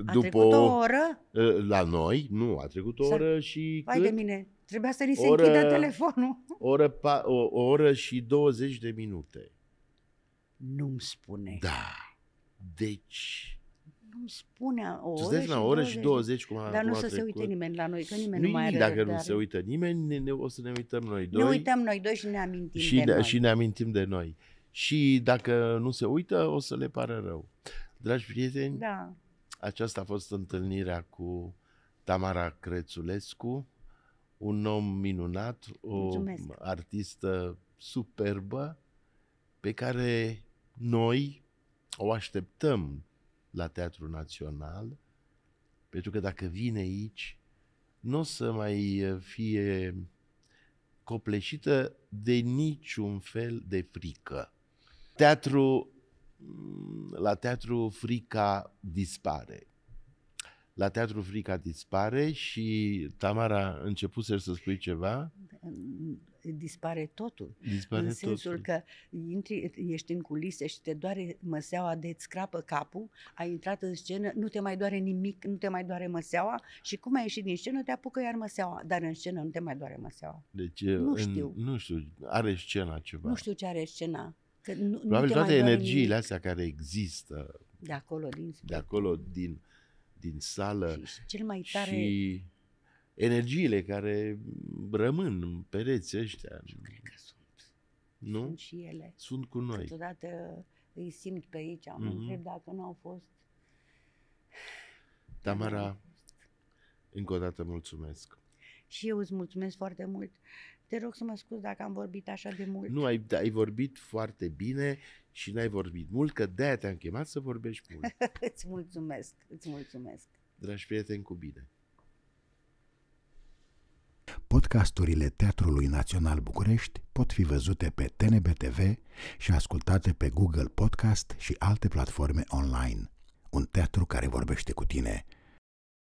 A după trecut o oră? La noi, nu, a trecut o oră și Vai cât? de mine, trebuia să ni se oră, închidă telefonul. Oră, pa, o oră și 20 de minute. Nu-mi spune. Da. Deci, îmi spune o oră și la oră 20, și 20 cum a, Dar nu cum a să trecut. se uite nimeni la noi, că nimeni nu, nu mai are Dacă răbdare. nu se uită nimeni, ne, ne, o să ne uităm noi doi. Ne uităm noi doi și ne amintim și de noi. Și ne amintim de noi. Și dacă nu se uită, o să le pară rău. Dragi prieteni, da. aceasta a fost întâlnirea cu Tamara Crețulescu, un om minunat, o Mulțumesc. artistă superbă pe care noi o așteptăm la teatru Național, pentru că dacă vine aici, nu o să mai fie copleșită de niciun fel de frică. Teatru, la teatru frica dispare la Teatru Frica dispare și Tamara începuse să spui ceva? Dispare totul. Dispare în sensul totul. că intri, ești în culise și te doare măseaua de îți crapă capul, ai intrat în scenă, nu te mai doare nimic, nu te mai doare măseaua și cum ai ieșit din scenă te apucă iar măseaua, dar în scenă nu te mai doare măseaua. Deci, nu în, știu. Nu știu, are scena ceva. Nu știu ce are scena. Că nu, Probabil nu toate energiile nimic. astea care există de acolo din spate. De acolo din din sală. Și, și cel mai tare... Și energiile care rămân în pereți ăștia. Eu cred că sunt. Nu? Sunt și ele. Sunt cu noi. Câteodată îi simt pe aici, am mm-hmm. întreb dacă nu au fost. Tamara, încă o dată mulțumesc. Și eu îți mulțumesc foarte mult. Te rog să mă scuzi dacă am vorbit așa de mult. Nu, ai, ai vorbit foarte bine și n-ai vorbit mult, că de-aia te-am chemat să vorbești mult. îți mulțumesc, îți mulțumesc. Dragi prieteni, cu bine! Podcasturile Teatrului Național București pot fi văzute pe TNB TV și ascultate pe Google Podcast și alte platforme online. Un teatru care vorbește cu tine –